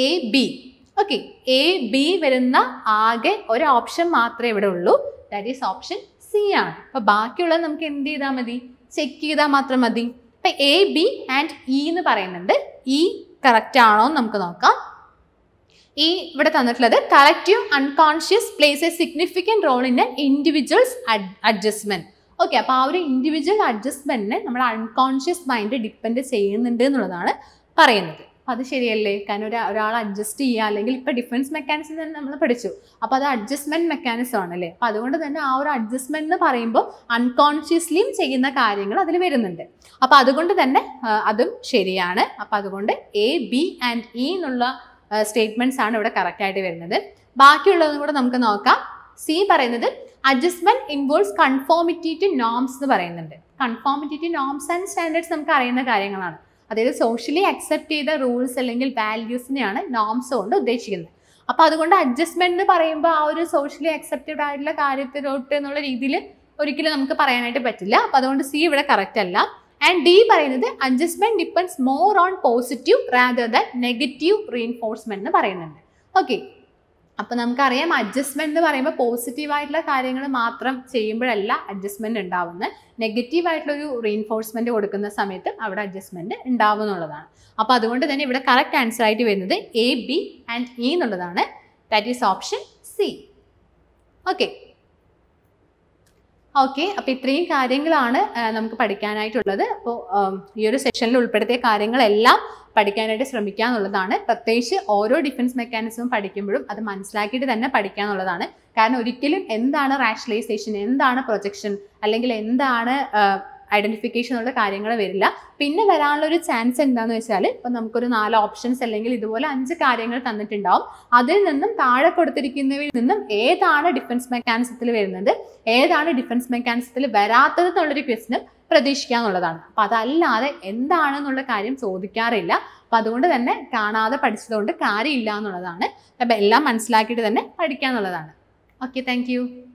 A B okay A B വരുന്ന ആകെ ഒരു ഓപ്ഷൻ മാത്രമേ ഇവിടെ ഉള്ളൂ ദാറ്റ് ഈസ് ഓപ്ഷൻ സി ആണ് അപ്പോൾ ബാക്കിയുള്ളത് നമുക്ക് എന്ത് ചെയ്താൽ മതി ചെക്ക് ചെയ്താൽ മാത്രം മതി അപ്പം എ ബി ആൻഡ് ഇ എന്ന് പറയുന്നുണ്ട് ഇ e കറക്റ്റ് ആണോ എന്ന് നമുക്ക് നോക്കാം ഈ e ഇവിടെ തന്നിട്ടുള്ളത് collective unconscious plays a significant role in individual's adjustment okay അപ്പോൾ ആ ഒരു ഇൻഡിവിജ്വൽ അഡ്ജസ്റ്റ്മെന്റിനെ നമ്മുടെ അൺകോൺഷ്യസ് മൈൻഡ് ഡിപ്പെൻഡ് ചെയ്യുന്നുണ്ട് എന്നുള്ളതാണ് പറയുന്നത് അത് ശരിയല്ലേ കാരണം ഒരു ഒരാൾ അഡ്ജസ്റ്റ് ചെയ്യുക അല്ലെങ്കിൽ ഇപ്പം ഡിഫൻസ് മെക്കാനിസം തന്നെ നമ്മൾ പഠിച്ചു അപ്പോൾ അത് അഡ്ജസ്റ്റ്മെൻറ്റ് മെക്കാനിസം ആണല്ലേ അപ്പോൾ അതുകൊണ്ട് തന്നെ ആ ഒരു അഡ്ജസ്റ്റ്മെൻറ്റ് എന്ന് പറയുമ്പോൾ അൺകോൺഷ്യസ്ലിയും ചെയ്യുന്ന കാര്യങ്ങൾ അതിൽ വരുന്നുണ്ട് അപ്പോൾ അതുകൊണ്ട് തന്നെ അതും ശരിയാണ് അപ്പോൾ അതുകൊണ്ട് എ ബി ആൻഡ് ഇ എന്നുള്ള സ്റ്റേറ്റ്മെൻറ്റ്സ് ആണ് ഇവിടെ കറക്റ്റായിട്ട് വരുന്നത് ബാക്കിയുള്ളതും കൂടെ നമുക്ക് നോക്കാം സി പറയുന്നത് adjustment involves conformity to norms എന്ന് പറയുന്നുണ്ട് conformity to norms and standards നമുക്ക് അറിയുന്ന കാര്യങ്ങളാണ് അതായത് സോഷ്യലി അക്സെപ്റ്റ് ചെയ്ത റൂൾസ് അല്ലെങ്കിൽ വാല്യൂസിനെയാണ് നോംസ് കൊണ്ട് ഉദ്ദേശിക്കുന്നത് അപ്പോൾ അതുകൊണ്ട് അഡ്ജസ്റ്റ്മെന്റ് എന്ന് പറയുമ്പോൾ ആ ഒരു സോഷ്യലി അക്സെപ്റ്റഡ് ആയിട്ടുള്ള കാര്യത്തിലോട്ട് എന്നുള്ള രീതിയിൽ ഒരിക്കലും നമുക്ക് പറയാനായിട്ട് പറ്റില്ല അപ്പോൾ അതുകൊണ്ട് സി ഇവിടെ കറക്റ്റ് അല്ല ആൻഡ് ഡി പറയുന്നത് adjustment depends more on positive rather than negative reinforcement എന്ന് പറയുന്നുണ്ട് ഓക്കെ അപ്പോൾ നമുക്കറിയാം അഡ്ജസ്റ്റ്മെന്റ് എന്ന് പറയുമ്പോൾ പോസിറ്റീവായിട്ടുള്ള കാര്യങ്ങൾ മാത്രം ചെയ്യുമ്പോഴല്ല അഡ്ജസ്റ്റ്മെന്റ് ഉണ്ടാവുന്നത് നെഗറ്റീവ് ഒരു റീഇൻഫോഴ്സ്മെന്റ് കൊടുക്കുന്ന സമയത്ത് അവിടെ അഡ്ജസ്റ്റ്മെന്റ് ഉണ്ടാവും എന്നുള്ളതാണ് അപ്പോൾ അതുകൊണ്ട് തന്നെ ഇവിടെ കറക്റ്റ് ആൻസർ ആയിട്ട് വരുന്നത് എ ബി ആൻഡ് ഇ എന്നുള്ളതാണ് that is option C okay okay അപ്പോൾ ഇത്രയും കാര്യങ്ങളാണ് നമുക്ക് പഠിക്കാനായിട്ടുള്ളത് അപ്പോൾ ഈ ഒരു സെഷനിൽ ഉൾപ്പെടുത്തിയ കാര്യങ്ങളെല്ലാം പഠിക്കാനായിട്ട് ശ്രമിക്കുക എന്നുള്ളതാണ് പ്രത്യേകിച്ച് ഓരോ ഡിഫൻസ് മെക്കാനിസവും പഠിക്കുമ്പോഴും അത് മനസ്സിലാക്കിയിട്ട് തന്നെ പഠിക്കുക എന്നുള്ളതാണ് കാരണം ഒരിക്കലും എന്താണ് റാഷണലൈസേഷൻ എന്താണ് പ്രൊജക്ഷൻ അല്ലെങ്കിൽ എന്താണ് ഐഡന്റിഫിക്കേഷൻ ഉള്ള കാര്യങ്ങൾ വരില്ല പിന്നെ വരാനുള്ള ഒരു ചാൻസ് എന്താന്ന് വെച്ചാൽ ഇപ്പൊ നമുക്കൊരു നാല് ഓപ്ഷൻസ് അല്ലെങ്കിൽ ഇതുപോലെ അഞ്ച് കാര്യങ്ങൾ തന്നിട്ടുണ്ടാവും അതിൽ നിന്നും താഴെ കൊടുത്തിരിക്കുന്നവയിൽ നിന്നും ഏതാണ് ഡിഫൻസ് മെക്കാനിസത്തിൽ വരുന്നത് ഏതാണ് ഡിഫൻസ് മെക്കാനിസത്തിൽ വരാത്തത് എന്നുള്ളൊരു ക്വസ്റ്റിനും പ്രതീക്ഷിക്കുക എന്നുള്ളതാണ് അപ്പം അതല്ലാതെ എന്താണെന്നുള്ള കാര്യം ചോദിക്കാറില്ല അപ്പൊ അതുകൊണ്ട് തന്നെ കാണാതെ പഠിച്ചതുകൊണ്ട് കാര്യമില്ല എന്നുള്ളതാണ് അപ്പൊ എല്ലാം മനസ്സിലാക്കിയിട്ട് തന്നെ പഠിക്കാന്നുള്ളതാണ് ഓക്കെ താങ്ക്